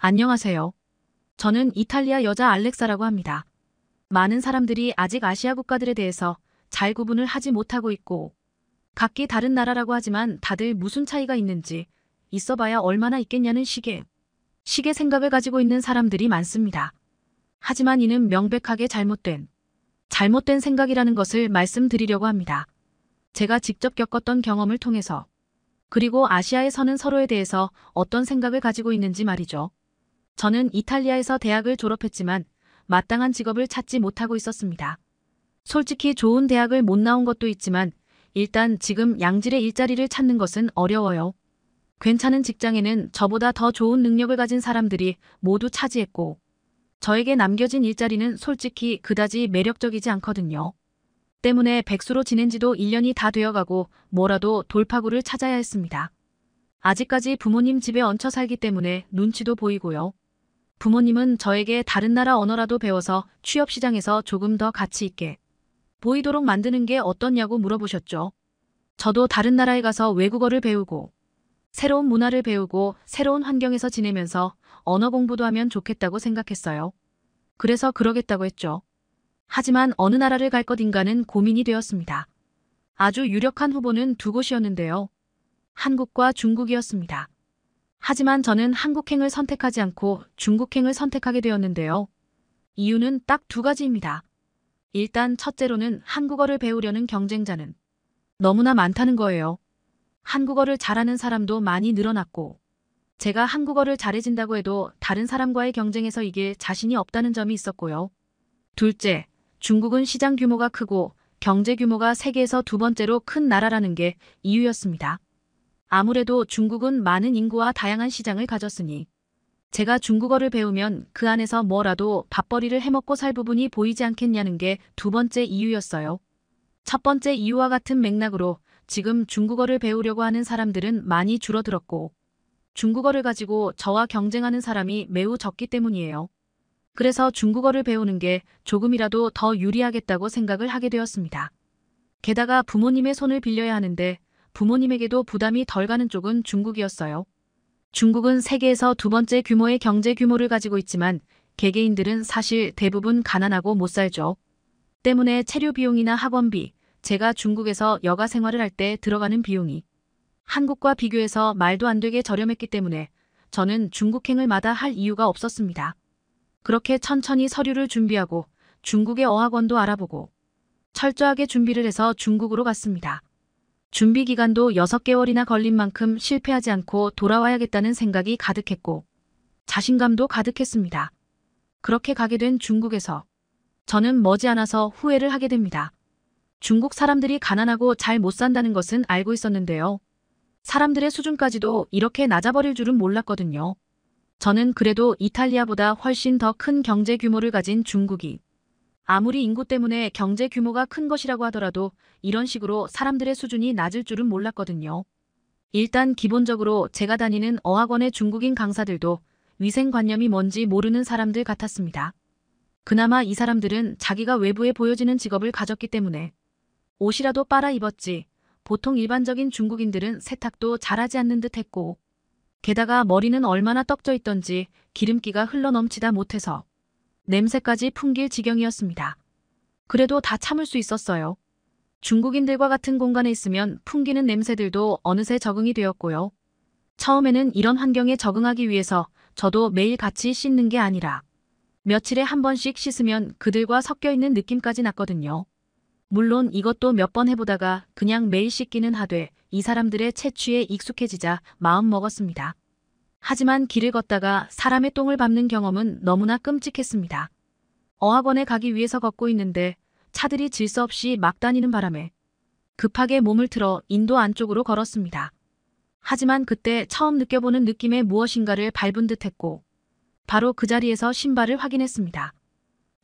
안녕하세요. 저는 이탈리아 여자 알렉사라고 합니다. 많은 사람들이 아직 아시아 국가들에 대해서 잘 구분을 하지 못하고 있고 각기 다른 나라라고 하지만 다들 무슨 차이가 있는지 있어봐야 얼마나 있겠냐는 식의 식의 생각을 가지고 있는 사람들이 많습니다. 하지만 이는 명백하게 잘못된 잘못된 생각이라는 것을 말씀드리려고 합니다. 제가 직접 겪었던 경험을 통해서 그리고 아시아에서는 서로에 대해서 어떤 생각을 가지고 있는지 말이죠. 저는 이탈리아에서 대학을 졸업했지만 마땅한 직업을 찾지 못하고 있었습니다. 솔직히 좋은 대학을 못 나온 것도 있지만 일단 지금 양질의 일자리를 찾는 것은 어려워요. 괜찮은 직장에는 저보다 더 좋은 능력을 가진 사람들이 모두 차지했고 저에게 남겨진 일자리는 솔직히 그다지 매력적이지 않거든요. 때문에 백수로 지낸 지도 1년이 다 되어가고 뭐라도 돌파구를 찾아야 했습니다. 아직까지 부모님 집에 얹혀 살기 때문에 눈치도 보이고요. 부모님은 저에게 다른 나라 언어라도 배워서 취업시장에서 조금 더 가치 있게 보이도록 만드는 게 어떻냐고 물어보셨죠. 저도 다른 나라에 가서 외국어를 배우고 새로운 문화를 배우고 새로운 환경에서 지내면서 언어 공부도 하면 좋겠다고 생각했어요. 그래서 그러겠다고 했죠. 하지만 어느 나라를 갈 것인가는 고민이 되었습니다. 아주 유력한 후보는 두 곳이었는데요. 한국과 중국이었습니다. 하지만 저는 한국행을 선택하지 않고 중국행을 선택하게 되었는데요. 이유는 딱 두 가지입니다. 일단 첫째로는 한국어를 배우려는 경쟁자는 너무나 많다는 거예요. 한국어를 잘하는 사람도 많이 늘어났고 제가 한국어를 잘해진다고 해도 다른 사람과의 경쟁에서 이길 자신이 없다는 점이 있었고요. 둘째, 중국은 시장 규모가 크고 경제 규모가 세계에서 두 번째로 큰 나라라는 게 이유였습니다. 아무래도 중국은 많은 인구와 다양한 시장을 가졌으니 제가 중국어를 배우면 그 안에서 뭐라도 밥벌이를 해먹고 살 부분이 보이지 않겠냐는 게 두 번째 이유였어요. 첫 번째 이유와 같은 맥락으로 지금 중국어를 배우려고 하는 사람들은 많이 줄어들었고 중국어를 가지고 저와 경쟁하는 사람이 매우 적기 때문이에요. 그래서 중국어를 배우는 게 조금이라도 더 유리하겠다고 생각을 하게 되었습니다. 게다가 부모님의 손을 빌려야 하는데 부모님에게도 부담이 덜 가는 쪽은 중국이었어요. 중국은 세계에서 두 번째 규모의 경제 규모를 가지고 있지만 개개인들은 사실 대부분 가난하고 못 살죠. 때문에 체류 비용이나 학원비, 제가 중국에서 여가 생활을 할 때 들어가는 비용이 한국과 비교해서 말도 안 되게 저렴했기 때문에 저는 중국행을 마다 할 이유가 없었습니다. 그렇게 천천히 서류를 준비하고 중국의 어학원도 알아보고 철저하게 준비를 해서 중국으로 갔습니다. 준비 기간도 6개월이나 걸린 만큼 실패하지 않고 돌아와야겠다는 생각이 가득했고 자신감도 가득했습니다. 그렇게 가게 된 중국에서 저는 머지않아서 후회를 하게 됩니다. 중국 사람들이 가난하고 잘 못 산다는 것은 알고 있었는데요. 사람들의 수준까지도 이렇게 낮아버릴 줄은 몰랐거든요. 저는 그래도 이탈리아보다 훨씬 더 큰 경제 규모를 가진 중국이 아무리 인구 때문에 경제 규모가 큰 것이라고 하더라도 이런 식으로 사람들의 수준이 낮을 줄은 몰랐거든요. 일단 기본적으로 제가 다니는 어학원의 중국인 강사들도 위생관념이 뭔지 모르는 사람들 같았습니다. 그나마 이 사람들은 자기가 외부에 보여지는 직업을 가졌기 때문에 옷이라도 빨아 입었지 보통 일반적인 중국인들은 세탁도 잘하지 않는 듯 했고 게다가 머리는 얼마나 떡져 있던지 기름기가 흘러넘치다 못해서 냄새까지 풍길 지경이었습니다. 그래도 다 참을 수 있었어요. 중국인들과 같은 공간에 있으면 풍기는 냄새들도 어느새 적응이 되었고요. 처음에는 이런 환경에 적응하기 위해서 저도 매일 같이 씻는 게 아니라 며칠에 한 번씩 씻으면 그들과 섞여 있는 느낌까지 났거든요. 물론 이것도 몇 번 해보다가 그냥 매일 씻기는 하되 이 사람들의 채취에 익숙해지자 마음 먹었습니다. 하지만 길을 걷다가 사람의 똥을 밟는 경험은 너무나 끔찍했습니다. 어학원에 가기 위해서 걷고 있는데 차들이 질서 없이 막 다니는 바람에 급하게 몸을 틀어 인도 안쪽으로 걸었습니다. 하지만 그때 처음 느껴보는 느낌의 무엇인가를 밟은 듯 했고 바로 그 자리에서 신발을 확인했습니다.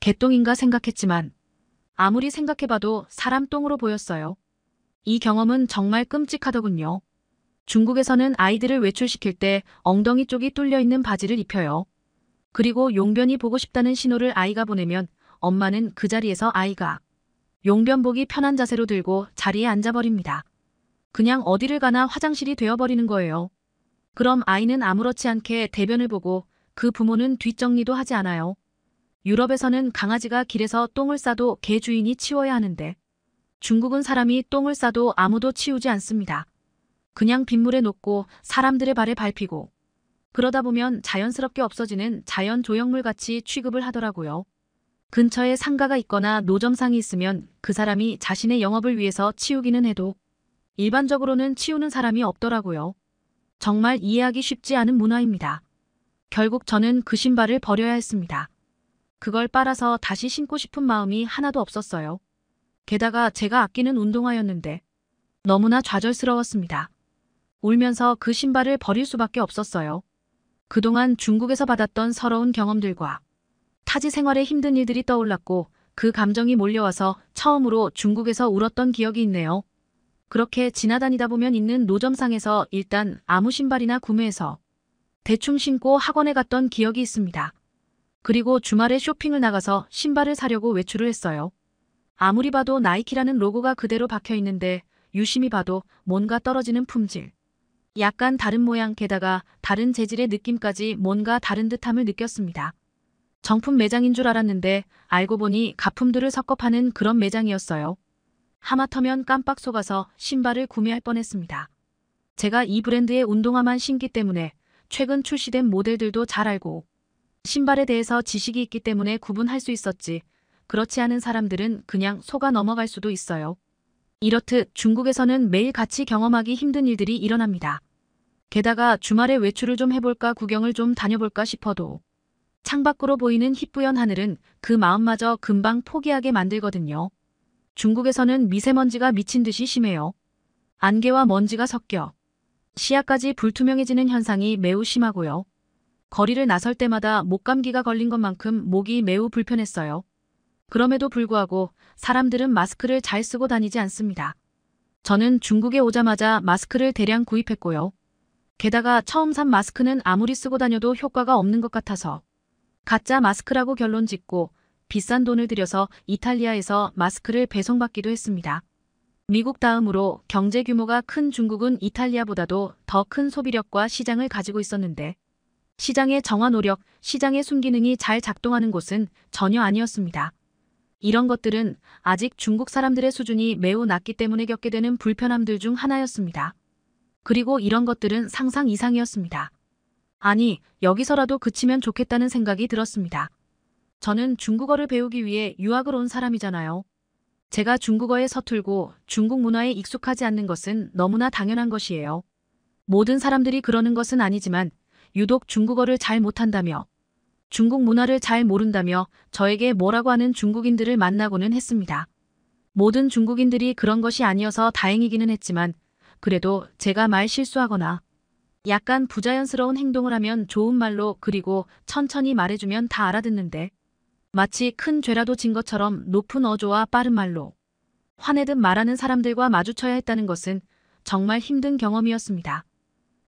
개똥인가 생각했지만 아무리 생각해봐도 사람 똥으로 보였어요. 이 경험은 정말 끔찍하더군요. 중국에서는 아이들을 외출시킬 때 엉덩이 쪽이 뚫려있는 바지를 입혀요. 그리고 용변이 보고 싶다는 신호를 아이가 보내면 엄마는 그 자리에서 아이가 용변복이 편한 자세로 들고 자리에 앉아버립니다. 그냥 어디를 가나 화장실이 되어버리는 거예요. 그럼 아이는 아무렇지 않게 대변을 보고 그 부모는 뒷정리도 하지 않아요. 유럽에서는 강아지가 길에서 똥을 싸도 개 주인이 치워야 하는데 중국은 사람이 똥을 싸도 아무도 치우지 않습니다. 그냥 빗물에 녹고 사람들의 발에 밟히고 그러다 보면 자연스럽게 없어지는 자연 조형물같이 취급을 하더라고요. 근처에 상가가 있거나 노점상이 있으면 그 사람이 자신의 영업을 위해서 치우기는 해도 일반적으로는 치우는 사람이 없더라고요. 정말 이해하기 쉽지 않은 문화입니다. 결국 저는 그 신발을 버려야 했습니다. 그걸 빨아서 다시 신고 싶은 마음이 하나도 없었어요. 게다가 제가 아끼는 운동화였는데 너무나 좌절스러웠습니다. 울면서 그 신발을 버릴 수밖에 없었어요. 그동안 중국에서 받았던 서러운 경험들과 타지 생활의 힘든 일들이 떠올랐고 그 감정이 몰려와서 처음으로 중국에서 울었던 기억이 있네요. 그렇게 지나다니다 보면 있는 노점상에서 일단 아무 신발이나 구매해서 대충 신고 학원에 갔던 기억이 있습니다. 그리고 주말에 쇼핑을 나가서 신발을 사려고 외출을 했어요. 아무리 봐도 나이키라는 로고가 그대로 박혀있는데 유심히 봐도 뭔가 떨어지는 품질, 약간 다른 모양 게다가 다른 재질의 느낌까지 뭔가 다른 듯함을 느꼈습니다. 정품 매장인 줄 알았는데 알고 보니 가품들을 섞어 파는 그런 매장이었어요. 하마터면 깜빡 속아서 신발을 구매할 뻔했습니다. 제가 이 브랜드의 운동화만 신기 때문에 최근 출시된 모델들도 잘 알고 신발에 대해서 지식이 있기 때문에 구분할 수 있었지 그렇지 않은 사람들은 그냥 속아 넘어갈 수도 있어요. 이렇듯 중국에서는 매일 같이 경험하기 힘든 일들이 일어납니다. 게다가 주말에 외출을 좀 해볼까 구경을 좀 다녀볼까 싶어도 창밖으로 보이는 희뿌연 하늘은 그 마음마저 금방 포기하게 만들거든요. 중국에서는 미세먼지가 미친 듯이 심해요. 안개와 먼지가 섞여 시야까지 불투명해지는 현상이 매우 심하고요. 거리를 나설 때마다 목감기가 걸린 것만큼 목이 매우 불편했어요. 그럼에도 불구하고 사람들은 마스크를 잘 쓰고 다니지 않습니다. 저는 중국에 오자마자 마스크를 대량 구입했고요. 게다가 처음 산 마스크는 아무리 쓰고 다녀도 효과가 없는 것 같아서 가짜 마스크라고 결론 짓고 비싼 돈을 들여서 이탈리아에서 마스크를 배송받기도 했습니다. 미국 다음으로 경제 규모가 큰 중국은 이탈리아보다도 더 큰 소비력과 시장을 가지고 있었는데 시장의 정화 노력, 시장의 순기능이 잘 작동하는 곳은 전혀 아니었습니다. 이런 것들은 아직 중국 사람들의 수준이 매우 낮기 때문에 겪게 되는 불편함들 중 하나였습니다. 그리고 이런 것들은 상상 이상이었습니다. 아니, 여기서라도 그치면 좋겠다는 생각이 들었습니다. 저는 중국어를 배우기 위해 유학을 온 사람이잖아요. 제가 중국어에 서툴고 중국 문화에 익숙하지 않는 것은 너무나 당연한 것이에요. 모든 사람들이 그러는 것은 아니지만 유독 중국어를 잘 못한다며 중국 문화를 잘 모른다며 저에게 뭐라고 하는 중국인들을 만나고는 했습니다. 모든 중국인들이 그런 것이 아니어서 다행이기는 했지만 그래도 제가 말 실수하거나 약간 부자연스러운 행동을 하면 좋은 말로 그리고 천천히 말해주면 다 알아듣는데 마치 큰 죄라도 진 것처럼 높은 어조와 빠른 말로 화내듯 말하는 사람들과 마주쳐야 했다는 것은 정말 힘든 경험이었습니다.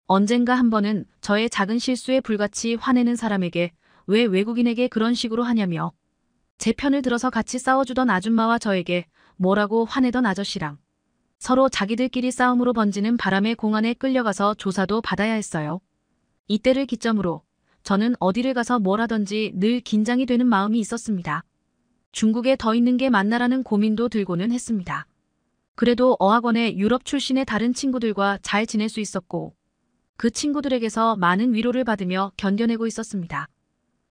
언젠가 한 번은 저의 작은 실수에 불같이 화내는 사람에게 왜 외국인에게 그런 식으로 하냐며 제 편을 들어서 같이 싸워주던 아줌마와 저에게 뭐라고 화내던 아저씨랑 서로 자기들끼리 싸움으로 번지는 바람에 공안에 끌려가서 조사도 받아야 했어요. 이때를 기점으로 저는 어디를 가서 뭘 하든지 늘 긴장이 되는 마음이 있었습니다. 중국에 더 있는 게 맞나라는 고민도 들고는 했습니다. 그래도 어학원에 유럽 출신의 다른 친구들과 잘 지낼 수 있었고 그 친구들에게서 많은 위로를 받으며 견뎌내고 있었습니다.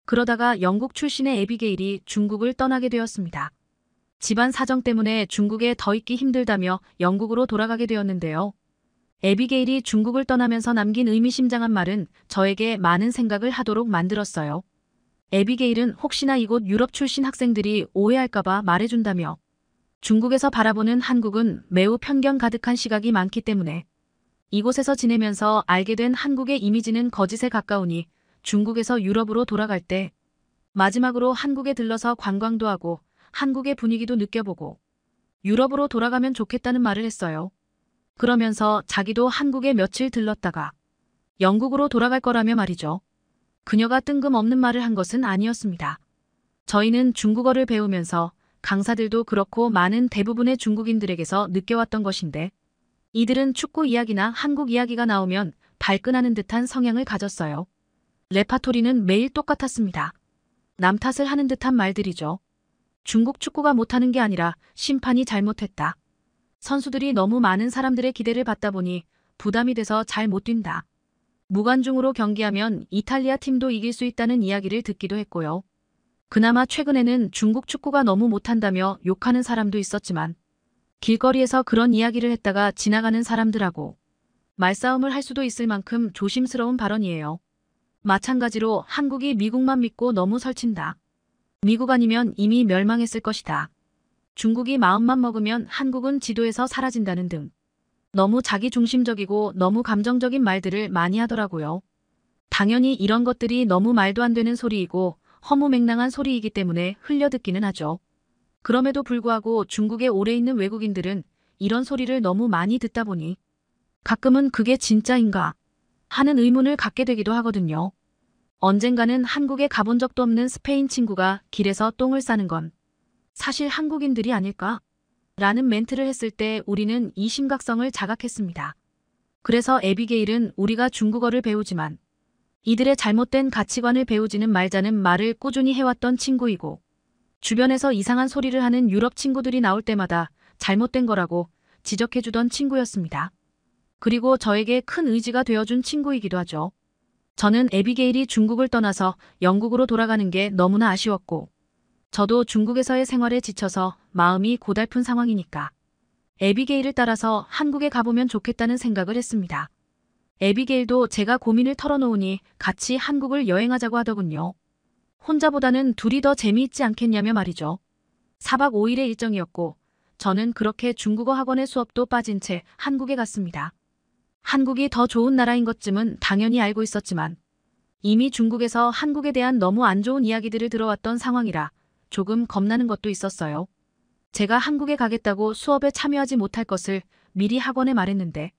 그러다가 영국 출신의 에비게일이 중국을 떠나게 되었습니다. 집안 사정 때문에 중국에 더 있기 힘들다며 영국으로 돌아가게 되었는데요. 에비게일이 중국을 떠나면서 남긴 의미심장한 말은 저에게 많은 생각을 하도록 만들었어요. 에비게일은 혹시나 이곳 유럽 출신 학생들이 오해할까봐 말해준다며 중국에서 바라보는 한국은 매우 편견 가득한 시각이 많기 때문에 이곳에서 지내면서 알게 된 한국의 이미지는 거짓에 가까우니 중국에서 유럽으로 돌아갈 때 마지막으로 한국에 들러서 관광도 하고 한국의 분위기도 느껴보고 유럽으로 돌아가면 좋겠다는 말을 했어요. 그러면서 자기도 한국에 며칠 들렀다가 영국으로 돌아갈 거라며 말이죠. 그녀가 뜬금없는 말을 한 것은 아니었습니다. 저희는 중국어를 배우면서 강사들도 그렇고 많은 대부분의 중국인들에게서 느껴왔던 것인데 이들은 축구 이야기나 한국 이야기가 나오면 발끈하는 듯한 성향을 가졌어요. 레파토리는 매일 똑같았습니다. 남 탓을 하는 듯한 말들이죠. 중국 축구가 못하는 게 아니라 심판이 잘못했다. 선수들이 너무 많은 사람들의 기대를 받다 보니 부담이 돼서 잘 못 뛴다. 무관중으로 경기하면 이탈리아 팀도 이길 수 있다는 이야기를 듣기도 했고요. 그나마 최근에는 중국 축구가 너무 못한다며 욕하는 사람도 있었지만 길거리에서 그런 이야기를 했다가 지나가는 사람들하고 말싸움을 할 수도 있을 만큼 조심스러운 발언이에요. 마찬가지로 한국이 미국만 믿고 너무 설친다. 미국 아니면 이미 멸망했을 것이다. 중국이 마음만 먹으면 한국은 지도에서 사라진다는 등 너무 자기중심적이고 너무 감정적인 말들을 많이 하더라고요. 당연히 이런 것들이 너무 말도 안 되는 소리이고 허무맹랑한 소리이기 때문에 흘려듣기는 하죠. 그럼에도 불구하고 중국에 오래 있는 외국인들은 이런 소리를 너무 많이 듣다 보니 가끔은 그게 진짜인가 하는 의문을 갖게 되기도 하거든요. 언젠가는 한국에 가본 적도 없는 스페인 친구가 길에서 똥을 싸는 건 사실 한국인들이 아닐까? 라는 멘트를 했을 때 우리는 이 심각성을 자각했습니다. 그래서 에비게일은 우리가 중국어를 배우지만 이들의 잘못된 가치관을 배우지는 말자는 말을 꾸준히 해왔던 친구이고 주변에서 이상한 소리를 하는 유럽 친구들이 나올 때마다 잘못된 거라고 지적해주던 친구였습니다. 그리고 저에게 큰 의지가 되어준 친구이기도 하죠. 저는 에비게일이 중국을 떠나서 영국으로 돌아가는 게 너무나 아쉬웠고 저도 중국에서의 생활에 지쳐서 마음이 고달픈 상황이니까 에비게일을 따라서 한국에 가보면 좋겠다는 생각을 했습니다. 에비게일도 제가 고민을 털어놓으니 같이 한국을 여행하자고 하더군요. 혼자보다는 둘이 더 재미있지 않겠냐며 말이죠. 4박 5일의 일정이었고 저는 그렇게 중국어 학원의 수업도 빠진 채 한국에 갔습니다. 한국이 더 좋은 나라인 것쯤은 당연히 알고 있었지만 이미 중국에서 한국에 대한 너무 안 좋은 이야기들을 들어왔던 상황이라 조금 겁나는 것도 있었어요. 제가 한국에 가겠다고 수업에 참여하지 못할 것을 미리 학원에 말했는데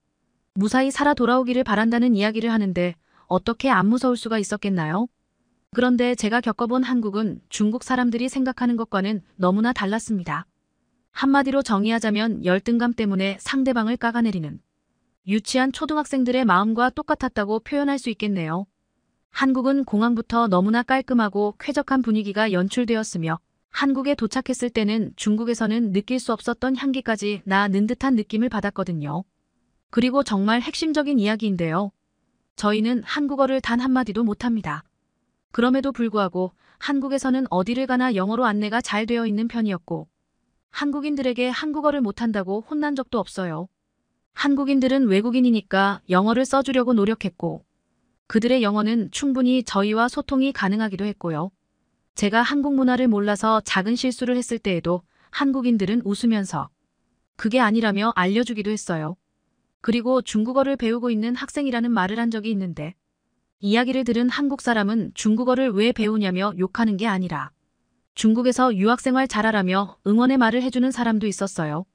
무사히 살아 돌아오기를 바란다는 이야기를 하는데 어떻게 안 무서울 수가 있었겠나요? 그런데 제가 겪어본 한국은 중국 사람들이 생각하는 것과는 너무나 달랐습니다. 한마디로 정의하자면 열등감 때문에 상대방을 까가내리는 유치한 초등학생들의 마음과 똑같았다고 표현할 수 있겠네요. 한국은 공항부터 너무나 깔끔하고 쾌적한 분위기가 연출되었으며 한국에 도착했을 때는 중국에서는 느낄 수 없었던 향기까지 나는 듯한 느낌을 받았거든요. 그리고 정말 핵심적인 이야기인데요. 저희는 한국어를 단 한마디도 못합니다. 그럼에도 불구하고 한국에서는 어디를 가나 영어로 안내가 잘 되어 있는 편이었고 한국인들에게 한국어를 못한다고 혼난 적도 없어요. 한국인들은 외국인이니까 영어를 써주려고 노력했고 그들의 영어는 충분히 저희와 소통이 가능하기도 했고요. 제가 한국 문화를 몰라서 작은 실수를 했을 때에도 한국인들은 웃으면서 그게 아니라며 알려주기도 했어요. 그리고 중국어를 배우고 있는 학생이라는 말을 한 적이 있는데 이야기를 들은 한국 사람은 중국어를 왜 배우냐며 욕하는 게 아니라 중국에서 유학생활 잘하라며 응원의 말을 해주는 사람도 있었어요.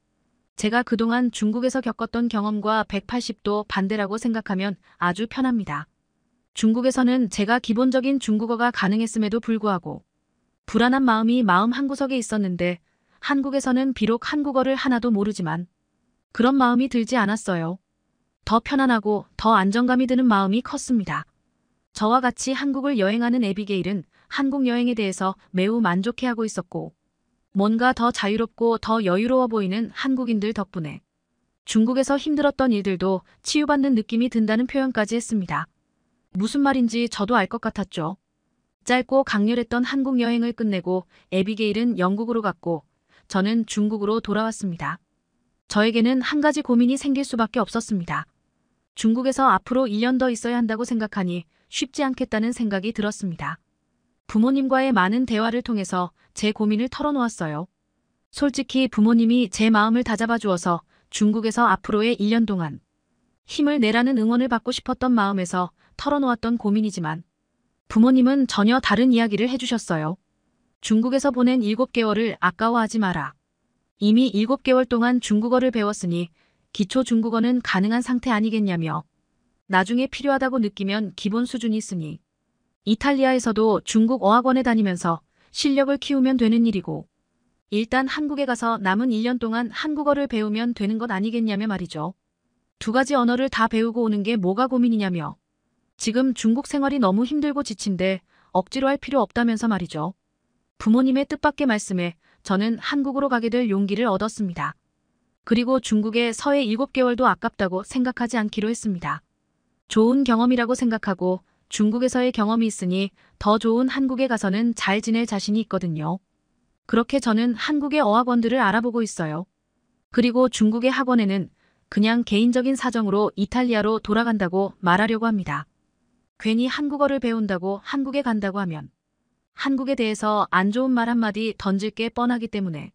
제가 그동안 중국에서 겪었던 경험과 180도 반대라고 생각하면 아주 편합니다. 중국에서는 제가 기본적인 중국어가 가능했음에도 불구하고 불안한 마음이 마음 한구석에 있었는데 한국에서는 비록 한국어를 하나도 모르지만 그런 마음이 들지 않았어요. 더 편안하고 더 안정감이 드는 마음이 컸습니다. 저와 같이 한국을 여행하는 에비게일은 한국 여행에 대해서 매우 만족해하고 있었고 뭔가 더 자유롭고 더 여유로워 보이는 한국인들 덕분에 중국에서 힘들었던 일들도 치유받는 느낌이 든다는 표현까지 했습니다. 무슨 말인지 저도 알 것 같았죠. 짧고 강렬했던 한국 여행을 끝내고 에비게일은 영국으로 갔고 저는 중국으로 돌아왔습니다. 저에게는 한 가지 고민이 생길 수밖에 없었습니다. 중국에서 앞으로 1년 더 있어야 한다고 생각하니 쉽지 않겠다는 생각이 들었습니다. 부모님과의 많은 대화를 통해서 제 고민을 털어놓았어요. 솔직히 부모님이 제 마음을 다잡아 주어서 중국에서 앞으로의 1년 동안 힘을 내라는 응원을 받고 싶었던 마음에서 털어놓았던 고민이지만 부모님은 전혀 다른 이야기를 해주셨어요. 중국에서 보낸 7개월을 아까워하지 마라. 이미 7개월 동안 중국어를 배웠으니 기초 중국어는 가능한 상태 아니겠냐며 나중에 필요하다고 느끼면 기본 수준이 있으니 이탈리아에서도 중국 어학원에 다니면서 실력을 키우면 되는 일이고 일단 한국에 가서 남은 1년 동안 한국어를 배우면 되는 것 아니겠냐며 말이죠. 두 가지 언어를 다 배우고 오는 게 뭐가 고민이냐며 지금 중국 생활이 너무 힘들고 지친데 억지로 할 필요 없다면서 말이죠. 부모님의 뜻밖의 말씀에 저는 한국으로 가게 될 용기를 얻었습니다. 그리고 중국의 서해 7개월도 아깝다고 생각하지 않기로 했습니다. 좋은 경험이라고 생각하고 중국에서의 경험이 있으니 더 좋은 한국에 가서는 잘 지낼 자신이 있거든요. 그렇게 저는 한국의 어학원들을 알아보고 있어요. 그리고 중국의 학원에는 그냥 개인적인 사정으로 이탈리아로 돌아간다고 말하려고 합니다. 괜히 한국어를 배운다고 한국에 간다고 하면 한국에 대해서 안 좋은 말 한마디 던질 게 뻔하기 때문에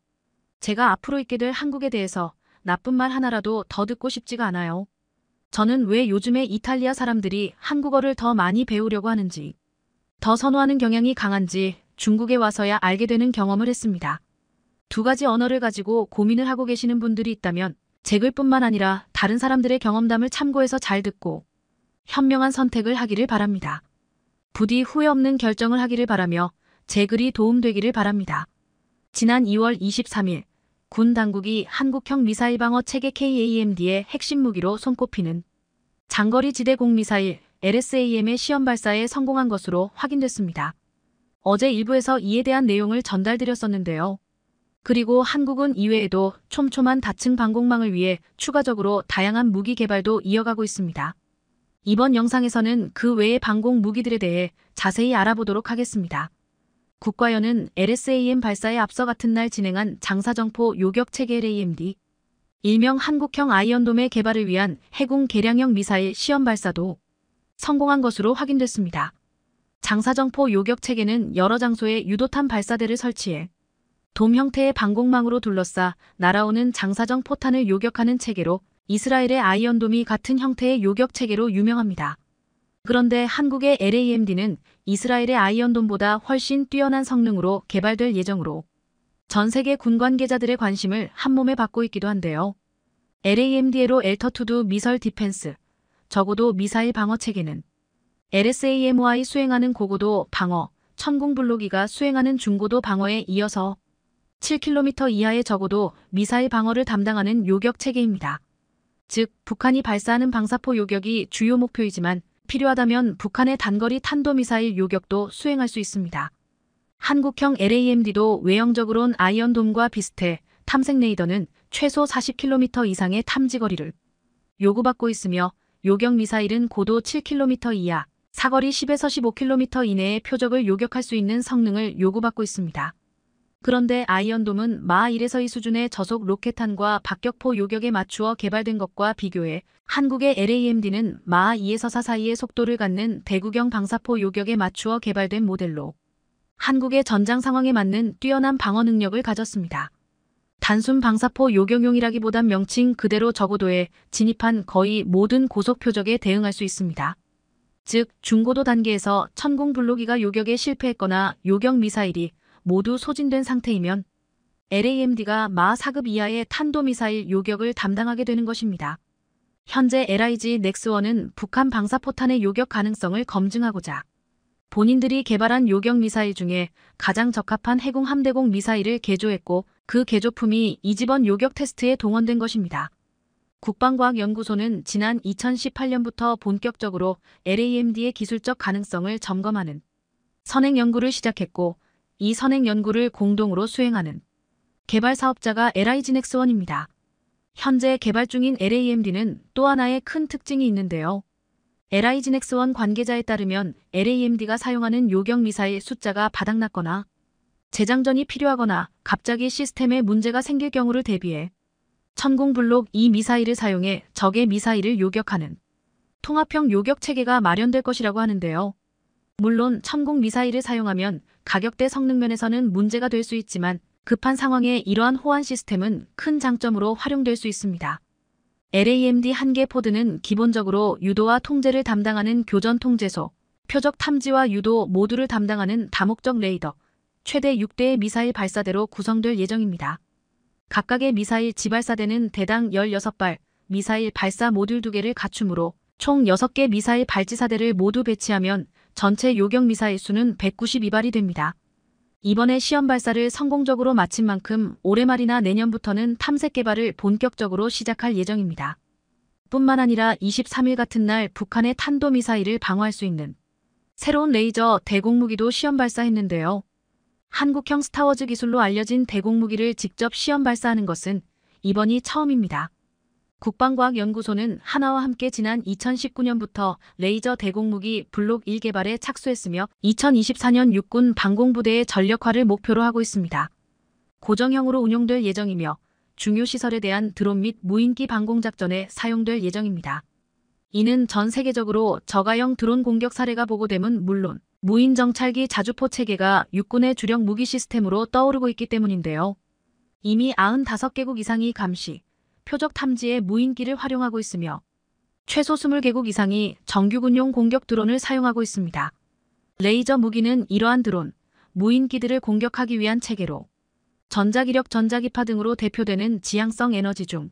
제가 앞으로 있게 될 한국에 대해서 나쁜 말 하나라도 더 듣고 싶지가 않아요. 저는 왜 요즘에 이탈리아 사람들이 한국어를 더 많이 배우려고 하는지, 더 선호하는 경향이 강한지 중국에 와서야 알게 되는 경험을 했습니다. 두 가지 언어를 가지고 고민을 하고 계시는 분들이 있다면 제 글뿐만 아니라 다른 사람들의 경험담을 참고해서 잘 듣고 현명한 선택을 하기를 바랍니다. 부디 후회 없는 결정을 하기를 바라며 제 글이 도움되기를 바랍니다. 지난 2월 23일 군 당국이 한국형 미사일 방어 체계 KAMD의 핵심 무기로 손꼽히는 장거리 지대공 미사일 LSAM의 시험 발사에 성공한 것으로 확인됐습니다. 어제 일부에서 이에 대한 내용을 전달드렸었는데요. 그리고 한국은 이외에도 촘촘한 다층 방공망을 위해 추가적으로 다양한 무기 개발도 이어가고 있습니다. 이번 영상에서는 그 외의 방공 무기들에 대해 자세히 알아보도록 하겠습니다. 국과연은 LSAM 발사에 앞서 같은 날 진행한 장사정포 요격 체계 LAMD, 일명 한국형 아이언돔의 개발을 위한 해군 개량형 미사일 시험 발사도 성공한 것으로 확인됐습니다. 장사정포 요격 체계는 여러 장소에 유도탄 발사대를 설치해 돔 형태의 방공망으로 둘러싸 날아오는 장사정 포탄을 요격하는 체계로 이스라엘의 아이언돔이 같은 형태의 요격 체계로 유명합니다. 그런데 한국의 LAMD는 이스라엘의 아이언돔보다 훨씬 뛰어난 성능으로 개발될 예정으로 전 세계 군 관계자들의 관심을 한몸에 받고 있기도 한데요. LAMD로 엘터투드 미설 디펜스, 적어도 미사일 방어 체계는 LSAMY 수행하는 고고도 방어, 천공 블로기가 수행하는 중고도 방어에 이어서 7km 이하의 적어도 미사일 방어를 담당하는 요격 체계입니다. 즉 북한이 발사하는 방사포 요격이 주요 목표이지만 필요하다면 북한의 단거리 탄도미사일 요격도 수행할 수 있습니다. 한국형 LAMD도 외형적으론 아이언돔과 비슷해 탐색 레이더는 최소 40km 이상의 탐지거리를 요구받고 있으며 요격 미사일은 고도 7km 이하, 사거리 10에서 15km 이내에 표적을 요격할 수 있는 성능을 요구받고 있습니다. 그런데 아이언돔은 마 1에서 2 수준의 저속 로켓탄과 박격포 요격에 맞추어 개발된 것과 비교해 한국의 LAMD는 마 2에서 4 사이의 속도를 갖는 대구경 방사포 요격에 맞추어 개발된 모델로 한국의 전장 상황에 맞는 뛰어난 방어 능력을 가졌습니다. 단순 방사포 요격용이라기보단 명칭 그대로 저고도에 진입한 거의 모든 고속 표적에 대응할 수 있습니다. 즉 중고도 단계에서 천공 블로기가 요격에 실패했거나 요격 미사일이 모두 소진된 상태이면 LAMD가 마 4급 이하의 탄도미사일 요격을 담당하게 되는 것입니다. 현재 LIG 넥스원은 북한 방사포탄의 요격 가능성을 검증하고자 본인들이 개발한 요격 미사일 중에 가장 적합한 해공 함대공 미사일을 개조했고 그 개조품이 이집원 요격 테스트에 동원된 것입니다. 국방과학연구소는 지난 2018년부터 본격적으로 LAMD의 기술적 가능성을 점검하는 선행 연구를 시작했고 이 선행 연구를 공동으로 수행하는 개발 사업자가 LI진엑스원입니다. 현재 개발 중인 LAMD는 또 하나의 큰 특징이 있는데요. LI진엑스원 관계자에 따르면 LAMD가 사용하는 요격 미사일 숫자가 바닥났거나 재장전이 필요하거나 갑자기 시스템에 문제가 생길 경우를 대비해 천공블록 이 미사일을 사용해 적의 미사일을 요격하는 통합형 요격 체계가 마련될 것이라고 하는데요. 물론 천공 미사일을 사용하면 가격대 성능 면에서는 문제가 될 수 있지만 급한 상황에 이러한 호환 시스템은 큰 장점으로 활용될 수 있습니다. LAMD 한 개 포드는 기본적으로 유도와 통제를 담당하는 교전 통제소, 표적 탐지와 유도 모두를 담당하는 다목적 레이더, 최대 6대의 미사일 발사대로 구성될 예정입니다. 각각의 미사일 지발사대는 대당 16발, 미사일 발사 모듈 2개를 갖춤으로총 6개 미사일 발지사대를 모두 배치하면 전체 요격 미사일 수는 192발이 됩니다. 이번에 시험 발사를 성공적으로 마친 만큼 올해 말이나 내년부터는 탐색 개발을 본격적으로 시작할 예정입니다. 뿐만 아니라 23일 같은 날 북한의 탄도미사일을 방어할 수 있는 새로운 레이저 대공무기도 시험 발사했는데요. 한국형 스타워즈 기술로 알려진 대공무기를 직접 시험 발사하는 것은 이번이 처음입니다. 국방과학연구소는 하나와 함께 지난 2019년부터 레이저 대공무기 블록 1 개발에 착수했으며 2024년 육군 방공부대의 전력화를 목표로 하고 있습니다. 고정형으로 운용될 예정이며 중요시설에 대한 드론 및 무인기 방공작전에 사용될 예정입니다. 이는 전 세계적으로 저가형 드론 공격 사례가 보고됨은 물론 무인 정찰기 자주포 체계가 육군의 주력 무기 시스템으로 떠오르고 있기 때문인데요. 이미 95개국 이상이 감시, 표적 탐지에 무인기를 활용하고 있으며 최소 20개국 이상이 정규군용 공격 드론을 사용하고 있습니다. 레이저 무기는 이러한 드론, 무인기들을 공격하기 위한 체계로 전자기력 전자기파 등으로 대표되는 지향성 에너지 중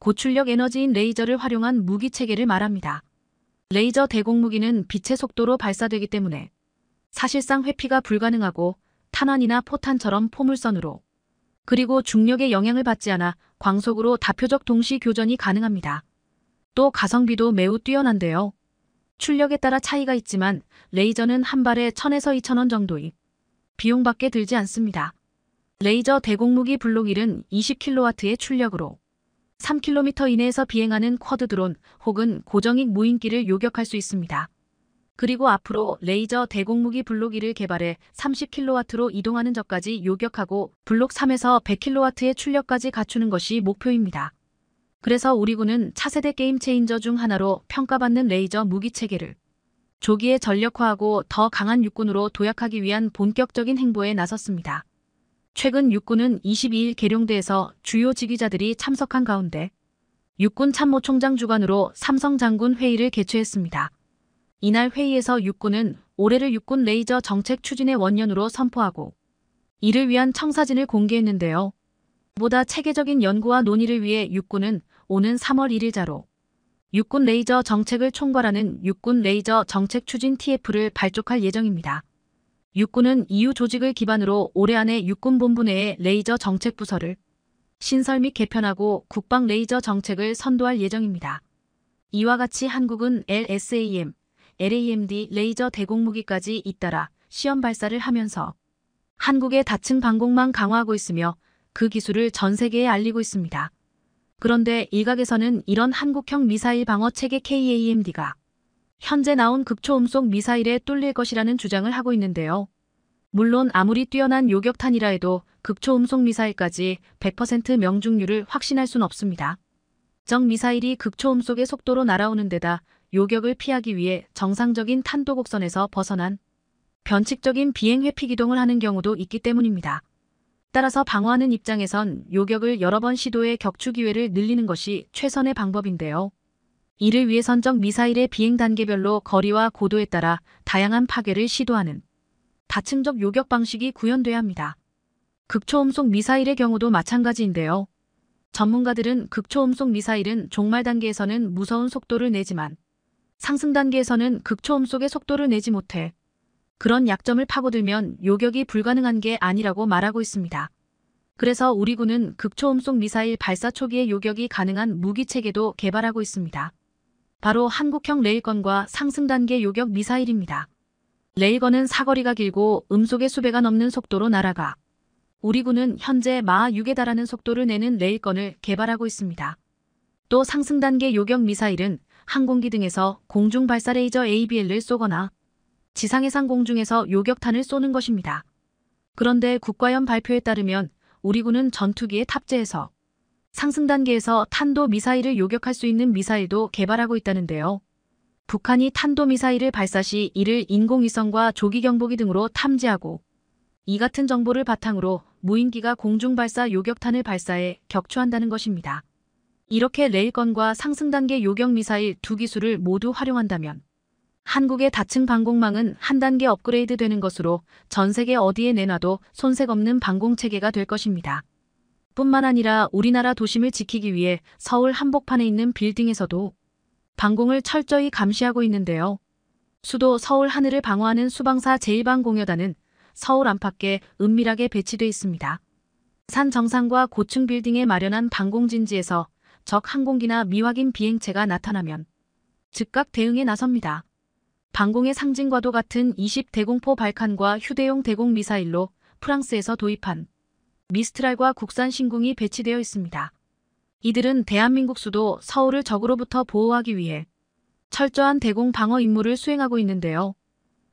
고출력 에너지인 레이저를 활용한 무기체계를 말합니다. 레이저 대공무기는 빛의 속도로 발사되기 때문에 사실상 회피가 불가능하고 탄환이나 포탄처럼 포물선으로 그리고 중력의 영향을 받지 않아 광속으로 다표적 동시 교전이 가능합니다. 또 가성비도 매우 뛰어난데요. 출력에 따라 차이가 있지만 레이저는 한 발에 1000에서 2000원 정도이 비용밖에 들지 않습니다. 레이저 대공무기 블록 1은 20kW의 출력으로 3km 이내에서 비행하는 쿼드 드론 혹은 고정익 무인기를 요격할 수 있습니다. 그리고 앞으로 레이저 대공무기 블록기를 개발해 30kW로 이동하는 적까지 요격하고 블록 3에서 100kW의 출력까지 갖추는 것이 목표입니다. 그래서 우리 군은 차세대 게임 체인저 중 하나로 평가받는 레이저 무기체계를 조기에 전력화하고 더 강한 육군으로 도약하기 위한 본격적인 행보에 나섰습니다. 최근 육군은 22일 계룡대에서 주요 지휘자들이 참석한 가운데 육군 참모총장 주관으로 삼성 장군 회의를 개최했습니다. 이날 회의에서 육군은 올해를 육군 레이저 정책 추진의 원년으로 선포하고 이를 위한 청사진을 공개했는데요. 보다 체계적인 연구와 논의를 위해 육군은 오는 3월 1일자로 육군 레이저 정책을 총괄하는 육군 레이저 정책 추진 TF를 발족할 예정입니다. 육군은 EU 조직을 기반으로 올해 안에 육군본부 내에 레이저 정책 부서를 신설 및 개편하고 국방 레이저 정책을 선도할 예정입니다. 이와 같이 한국은 LSAM, LAMD 레이저 대공무기까지 잇따라 시험 발사를 하면서 한국의 다층 방공망 강화하고 있으며 그 기술을 전 세계에 알리고 있습니다. 그런데 일각에서는 이런 한국형 미사일 방어 체계 KAMD가 현재 나온 극초음속 미사일에 뚫릴 것이라는 주장을 하고 있는데요. 물론 아무리 뛰어난 요격탄이라 해도 극초음속 미사일까지 100% 명중률을 확신할 순 없습니다. 정 미사일이 극초음속의 속도로 날아오는 데다 요격을 피하기 위해 정상적인 탄도 곡선에서 벗어난 변칙적인 비행 회피 기동을 하는 경우도 있기 때문입니다. 따라서 방어하는 입장에선 요격을 여러 번 시도해 격추 기회를 늘리는 것이 최선의 방법인데요. 이를 위해 선적 미사일의 비행 단계별로 거리와 고도에 따라 다양한 파괴를 시도하는 다층적 요격 방식이 구현돼야 합니다. 극초음속 미사일의 경우도 마찬가지인데요. 전문가들은 극초음속 미사일은 종말 단계에서는 무서운 속도를 내지만 상승 단계에서는 극초음 속의 속도를 내지 못해 그런 약점을 파고들면 요격이 불가능한 게 아니라고 말하고 있습니다. 그래서 우리 군은 극초음속 미사일 발사 초기에 요격이 가능한 무기체계도 개발하고 있습니다. 바로 한국형 레일건과 상승단계 요격 미사일입니다. 레일건은 사거리가 길고 음속의 수배가 넘는 속도로 날아가 우리 군은 현재 마하 6에 달하는 속도를 내는 레일건을 개발하고 있습니다. 또 상승단계 요격 미사일은 항공기 등에서 공중 발사 레이저 ABL을 쏘거나 지상의 상공중에서 요격탄을 쏘는 것입니다. 그런데 국과연 발표에 따르면 우리 군은 전투기에 탑재해서 상승 단계에서 탄도 미사일을 요격할 수 있는 미사일도 개발하고 있다는데요. 북한이 탄도 미사일을 발사 시 이를 인공위성과 조기 경보기 등으로 탐지하고 이 같은 정보를 바탕으로 무인기가 공중 발사 요격탄을 발사해 격추한다는 것입니다. 이렇게 레일건과 상승단계 요격미사일 두 기술을 모두 활용한다면 한국의 다층 방공망은 한 단계 업그레이드 되는 것으로 전 세계 어디에 내놔도 손색 없는 방공체계가 될 것입니다. 뿐만 아니라 우리나라 도심을 지키기 위해 서울 한복판에 있는 빌딩에서도 방공을 철저히 감시하고 있는데요. 수도 서울 하늘을 방어하는 수방사 제1방공여단은 서울 안팎에 은밀하게 배치돼 있습니다. 산 정상과 고층 빌딩에 마련한 방공진지에서 적 항공기나 미확인 비행체가 나타나면 즉각 대응에 나섭니다. 방공의 상징과도 같은 20 대공포 발칸과 휴대용 대공 미사일로 프랑스에서 도입한 미스트랄과 국산 신궁이 배치되어 있습니다. 이들은 대한민국 수도 서울을 적으로부터 보호하기 위해 철저한 대공 방어 임무를 수행하고 있는데요.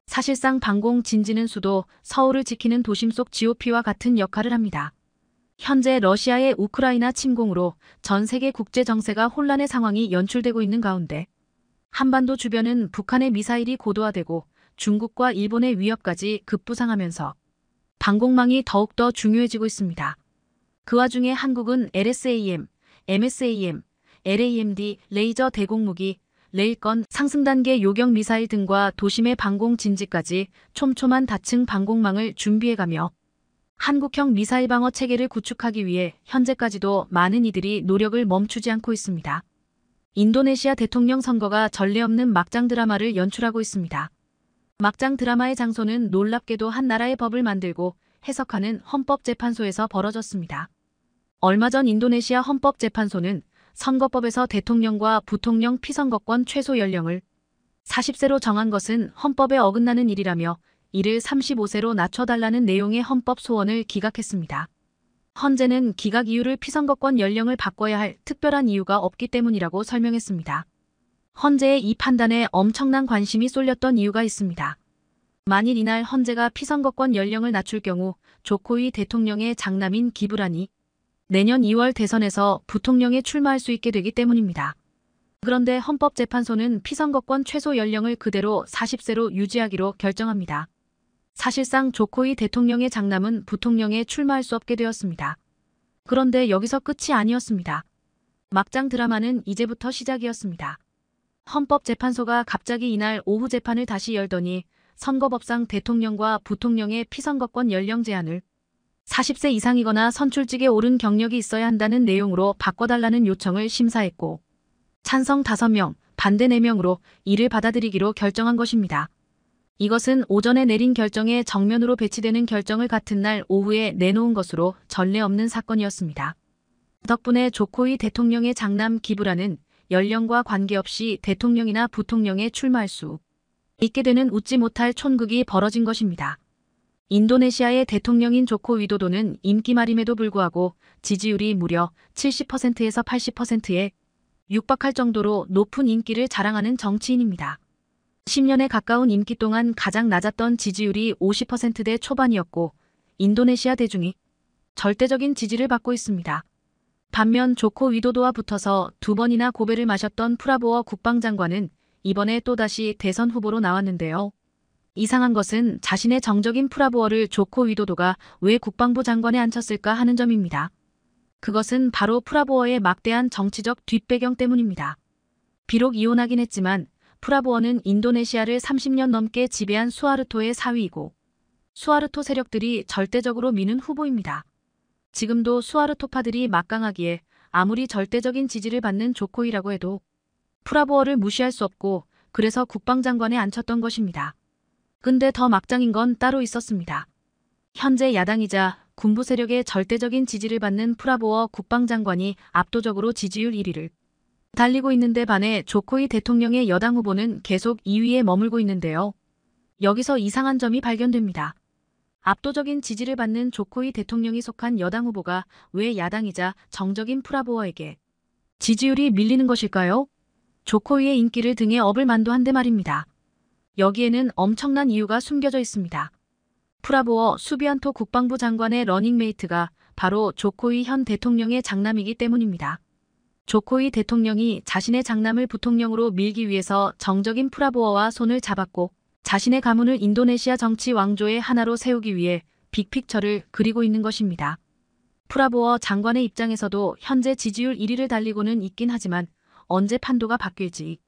사실상 방공 진지는 수도 서울을 지키는 도심 속 GOP와 같은 역할을 합니다. 현재 러시아의 우크라이나 침공으로 전 세계 국제 정세가 혼란의 상황이 연출되고 있는 가운데 한반도 주변은 북한의 미사일이 고도화되고 중국과 일본의 위협까지 급부상하면서 방공망이 더욱더 중요해지고 있습니다. 그 와중에 한국은 LSAM, MSAM, LAMD, 레이저 대공무기, 레일건, 상승단계 요격 미사일 등과 도심의 방공 진지까지 촘촘한 다층 방공망을 준비해가며 한국형 미사일 방어 체계를 구축하기 위해 현재까지도 많은 이들이 노력을 멈추지 않고 있습니다. 인도네시아 대통령 선거가 전례 없는 막장 드라마를 연출하고 있습니다. 막장 드라마의 장소는 놀랍게도 한 나라의 법을 만들고 해석하는 헌법재판소에서 벌어졌습니다. 얼마 전 인도네시아 헌법재판소는 선거법에서 대통령과 부통령 피선거권 최소 연령을 40세로 정한 것은 헌법에 어긋나는 일이라며 이를 35세로 낮춰달라는 내용의 헌법 소원을 기각했습니다. 헌재는 기각 이유를 피선거권 연령을 바꿔야 할 특별한 이유가 없기 때문이라고 설명했습니다. 헌재의 이 판단에 엄청난 관심이 쏠렸던 이유가 있습니다. 만일 이날 헌재가 피선거권 연령을 낮출 경우 조코이 대통령의 장남인 기브란이 내년 2월 대선에서 부통령에 출마할 수 있게 되기 때문입니다. 그런데 헌법재판소는 피선거권 최소 연령을 그대로 40세로 유지하기로 결정합니다. 사실상 조코이 대통령의 장남은 부통령에 출마할 수 없게 되었습니다. 그런데 여기서 끝이 아니었습니다. 막장 드라마는 이제부터 시작이었습니다. 헌법재판소가 갑자기 이날 오후 재판을 다시 열더니 선거법상 대통령과 부통령의 피선거권 연령 제한을 40세 이상이거나 선출직에 오른 경력이 있어야 한다는 내용으로 바꿔달라는 요청을 심사했고 찬성 5명, 반대 4명으로 이를 받아들이기로 결정한 것입니다. 이것은 오전에 내린 결정에 정면으로 배치되는 결정을 같은 날 오후에 내놓은 것으로 전례 없는 사건이었습니다. 덕분에 조코이 대통령의 장남 기브라는 연령과 관계없이 대통령이나 부통령에 출마할 수 있게 되는 웃지 못할 촌극이 벌어진 것입니다. 인도네시아의 대통령인 조코 위도도는 인기말임에도 불구하고 지지율이 무려 70%에서 80%에 육박할 정도로 높은 인기를 자랑하는 정치인입니다. 10년에 가까운 임기 동안 가장 낮았던 지지율이 50%대 초반이었고 인도네시아 대중이 절대적인 지지를 받고 있습니다. 반면 조코 위도도와 붙어서 두 번이나 고배를 마셨던 프라보어 국방장관은 이번에 또다시 대선 후보로 나왔는데요. 이상한 것은 자신의 정적인 프라보어를 조코 위도도가 왜 국방부 장관에 앉혔을까 하는 점입니다. 그것은 바로 프라보어의 막대한 정치적 뒷배경 때문입니다. 비록 이혼하긴 했지만 프라보어는 인도네시아를 30년 넘게 지배한 수아르토의 사위이고 수아르토 세력들이 절대적으로 미는 후보입니다. 지금도 수아르토파들이 막강하기에 아무리 절대적인 지지를 받는 조코이라고 해도 프라보어를 무시할 수 없고 그래서 국방장관에 앉혔던 것입니다. 근데 더 막장인 건 따로 있었습니다. 현재 야당이자 군부 세력의 절대적인 지지를 받는 프라보어 국방장관이 압도적으로 지지율 1위를 달리고 있는데 반해 조코이 대통령의 여당 후보는 계속 2위에 머물고 있는데요. 여기서 이상한 점이 발견됩니다. 압도적인 지지를 받는 조코이 대통령이 속한 여당 후보가 왜 야당이자 정적인 프라보어에게 지지율이 밀리는 것일까요? 조코이의 인기를 등에 업을 만도 한데 말입니다. 여기에는 엄청난 이유가 숨겨져 있습니다. 프라보어 수비안토 국방부 장관의 러닝메이트가 바로 조코이 현 대통령의 장남이기 때문입니다. 조코이 대통령이 자신의 장남을 부통령으로 밀기 위해서 정적인 프라보어와 손을 잡았고 자신의 가문을 인도네시아 정치 왕조의 하나로 세우기 위해 빅픽처를 그리고 있는 것입니다. 프라보어 장관의 입장에서도 현재 지지율 1위를 달리고는 있긴 하지만 언제 판도가 바뀔지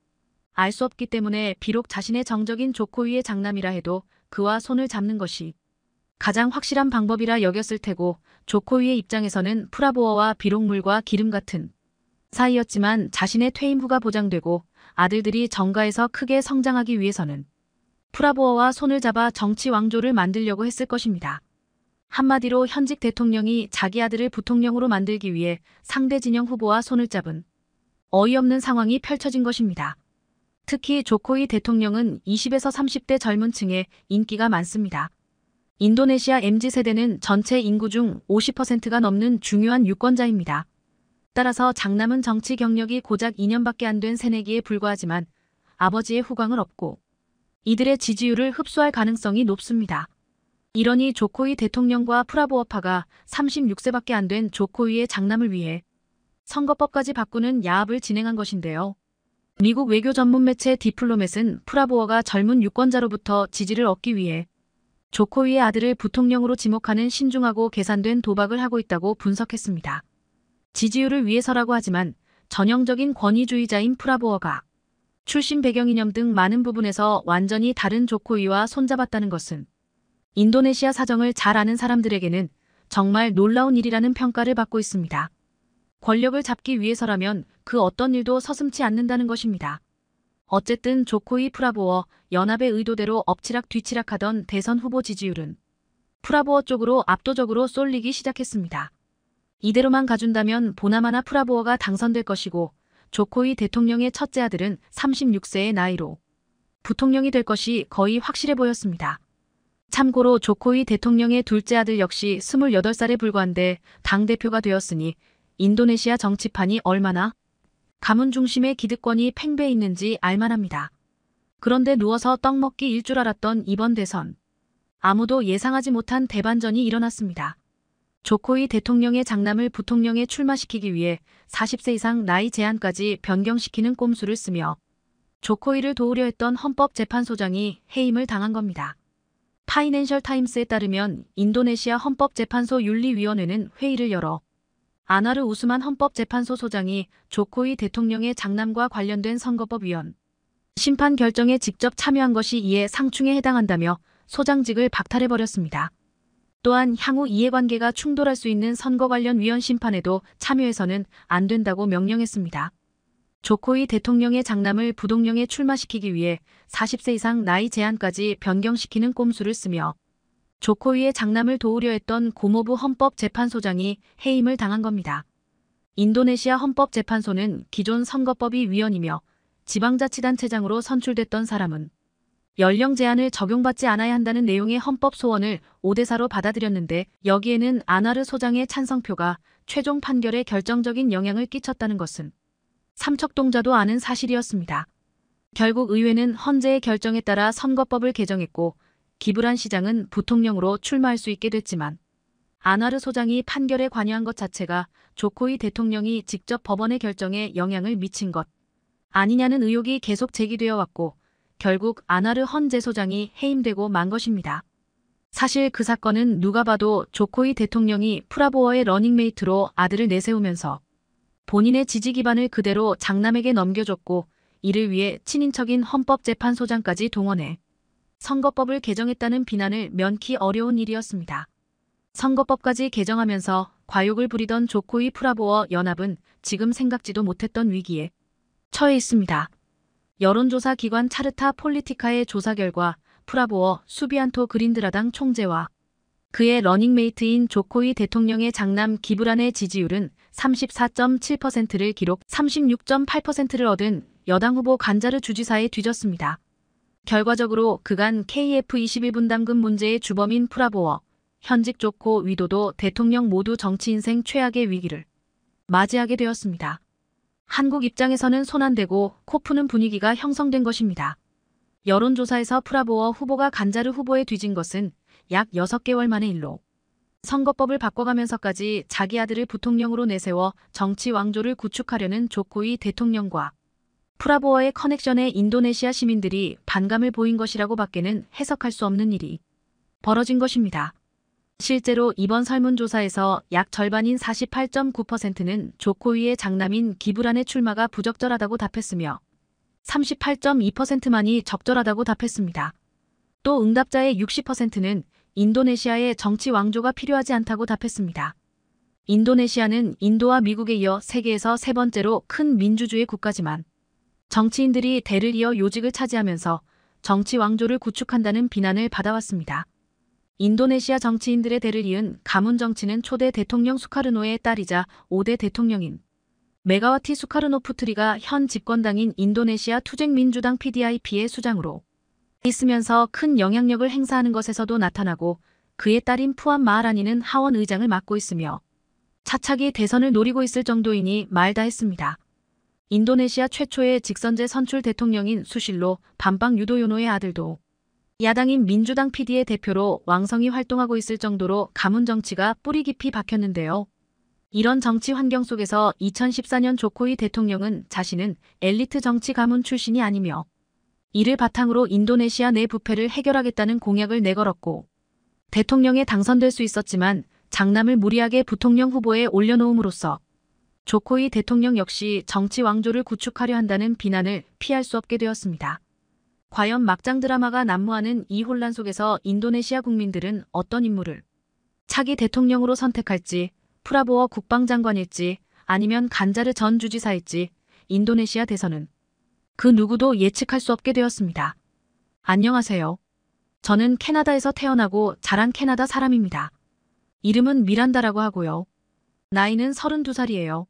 알 수 없기 때문에 비록 자신의 정적인 조코이의 장남이라 해도 그와 손을 잡는 것이 가장 확실한 방법이라 여겼을 테고 조코이의 입장에서는 프라보어와 비록물과 기름 같은 사이였지만 자신의 퇴임 후가 보장되고 아들들이 정가에서 크게 성장하기 위해서는 프라보어와 손을 잡아 정치 왕조를 만들려고 했을 것입니다. 한마디로 현직 대통령이 자기 아들을 부통령으로 만들기 위해 상대 진영 후보와 손을 잡은 어이없는 상황이 펼쳐진 것입니다. 특히 조코이 대통령은 20에서 30대 젊은 층에 인기가 많습니다. 인도네시아 MZ세대는 전체 인구 중 50%가 넘는 중요한 유권자입니다. 따라서 장남은 정치 경력이 고작 2년밖에 안 된 새내기에 불과하지만 아버지의 후광을 얻고 이들의 지지율을 흡수할 가능성이 높습니다. 이러니 조코이 대통령과 프라보어파가 36세밖에 안 된 조코이의 장남을 위해 선거법까지 바꾸는 야합을 진행한 것인데요. 미국 외교 전문 매체 디플로맷은 프라보어가 젊은 유권자로부터 지지를 얻기 위해 조코이의 아들을 부통령으로 지목하는 신중하고 계산된 도박을 하고 있다고 분석했습니다. 지지율을 위해서라고 하지만 전형적인 권위주의자인 프라보어가 출신 배경이념 등 많은 부분에서 완전히 다른 조코이와 손잡았다는 것은 인도네시아 사정을 잘 아는 사람들에게는 정말 놀라운 일이라는 평가를 받고 있습니다. 권력을 잡기 위해서라면 그 어떤 일도 서슴치 않는다는 것입니다. 어쨌든 조코이 프라보어 연합의 의도대로 엎치락 뒤치락하던 대선 후보 지지율은 프라보어 쪽으로 압도적으로 쏠리기 시작했습니다. 이대로만 가준다면 보나마나 프라보어가 당선될 것이고 조코이 대통령의 첫째 아들은 36세의 나이로 부통령이 될 것이 거의 확실해 보였습니다. 참고로 조코이 대통령의 둘째 아들 역시 28살에 불과한데 당대표가 되었으니 인도네시아 정치판이 얼마나 가문 중심의 기득권이 팽배해 있는지 알만합니다. 그런데 누워서 떡 먹기 일 줄 알았던 이번 대선. 아무도 예상하지 못한 대반전이 일어났습니다. 조코이 대통령의 장남을 부통령에 출마시키기 위해 40세 이상 나이 제한까지 변경시키는 꼼수를 쓰며 조코이를 도우려 했던 헌법재판소장이 해임을 당한 겁니다. 파이낸셜 타임스에 따르면 인도네시아 헌법재판소 윤리위원회는 회의를 열어 아나르 우스만 헌법재판소 소장이 조코이 대통령의 장남과 관련된 선거법 위원 심판 결정에 직접 참여한 것이 이에 상충에 해당한다며 소장직을 박탈해버렸습니다. 또한 향후 이해관계가 충돌할 수 있는 선거 관련 위원 심판에도 참여해서는 안 된다고 명령했습니다. 조코이 대통령의 장남을 부동령에 출마시키기 위해 40세 이상 나이 제한까지 변경시키는 꼼수를 쓰며 조코이의 장남을 도우려 했던 고모부 헌법재판소장이 해임을 당한 겁니다. 인도네시아 헌법재판소는 기존 선거법이 위원이며 지방자치단체장으로 선출됐던 사람은 연령 제한을 적용받지 않아야 한다는 내용의 헌법 소원을 5대4로 받아들였는데 여기에는 아나르 소장의 찬성표가 최종 판결에 결정적인 영향을 끼쳤다는 것은 삼척동자도 아는 사실이었습니다. 결국 의회는 헌재의 결정에 따라 선거법을 개정했고 기브란 시장은 부통령으로 출마할 수 있게 됐지만 아나르 소장이 판결에 관여한 것 자체가 조코이 대통령이 직접 법원의 결정에 영향을 미친 것 아니냐는 의혹이 계속 제기되어 왔고 결국 아나르 헌재 소장이 해임되고 만 것입니다. 사실 그 사건은 누가 봐도 조코이 대통령이 프라보어의 러닝메이트로 아들을 내세우면서 본인의 지지 기반을 그대로 장남에게 넘겨줬고 이를 위해 친인척인 헌법재판소장까지 동원해 선거법을 개정했다는 비난을 면키 어려운 일이었습니다. 선거법까지 개정하면서 과욕을 부리던 조코이 프라보어 연합은 지금 생각지도 못했던 위기에 처해 있습니다. 여론조사 기관 차르타 폴리티카의 조사 결과 프라보어 수비안토 그린드라당 총재와 그의 러닝메이트인 조코이 대통령의 장남 기브란의 지지율은 34.7%를 기록 36.8%를 얻은 여당 후보 간자르 주지사에 뒤졌습니다. 결과적으로 그간 KF21분담금 문제의 주범인 프라보어, 현직 조코 위도도 대통령 모두 정치 인생 최악의 위기를 맞이하게 되었습니다. 한국 입장에서는 손 안 대고 코푸는 분위기가 형성된 것입니다. 여론조사에서 프라보어 후보가 간자르 후보에 뒤진 것은 약 6개월 만의 일로 선거법을 바꿔가면서까지 자기 아들을 부통령으로 내세워 정치 왕조를 구축하려는 조코이 대통령과 프라보어의 커넥션에 인도네시아 시민들이 반감을 보인 것이라고 밖에는 해석할 수 없는 일이 벌어진 것입니다. 실제로 이번 설문조사에서 약 절반인 48.9%는 조코위의 장남인 기브란의 출마가 부적절하다고 답했으며 38.2%만이 적절하다고 답했습니다. 또 응답자의 60%는 인도네시아의 정치 왕조가 필요하지 않다고 답했습니다. 인도네시아는 인도와 미국에 이어 세계에서 세 번째로 큰 민주주의 국가지만 정치인들이 대를 이어 요직을 차지하면서 정치 왕조를 구축한다는 비난을 받아왔습니다. 인도네시아 정치인들의 대를 이은 가문 정치는 초대 대통령 수카르노의 딸이자 5대 대통령인 메가와티 수카르노 푸트리가 현 집권당인 인도네시아 투쟁민주당 PDIP의 수장으로 있으면서 큰 영향력을 행사하는 것에서도 나타나고 그의 딸인 푸안 마하라니는 하원 의장을 맡고 있으며 차차기 대선을 노리고 있을 정도이니 말다 했습니다. 인도네시아 최초의 직선제 선출 대통령인 수실로 반방 유도요노의 아들도 야당인 민주당 PD의 대표로 왕성히 활동하고 있을 정도로 가문 정치가 뿌리 깊이 박혔는데요. 이런 정치 환경 속에서 2014년 조코이 대통령은 자신은 엘리트 정치 가문 출신이 아니며 이를 바탕으로 인도네시아 내 부패를 해결하겠다는 공약을 내걸었고 대통령에 당선될 수 있었지만 장남을 무리하게 부통령 후보에 올려놓음으로써 조코이 대통령 역시 정치 왕조를 구축하려 한다는 비난을 피할 수 없게 되었습니다. 과연 막장 드라마가 난무하는 이 혼란 속에서 인도네시아 국민들은 어떤 인물을 차기 대통령으로 선택할지 프라보어 국방장관일지 아니면 간자르 전 주지사일지 인도네시아 대선은 그 누구도 예측할 수 없게 되었습니다. 안녕하세요. 저는 캐나다에서 태어나고 자란 캐나다 사람입니다. 이름은 미란다라고 하고요. 나이는 32살이에요.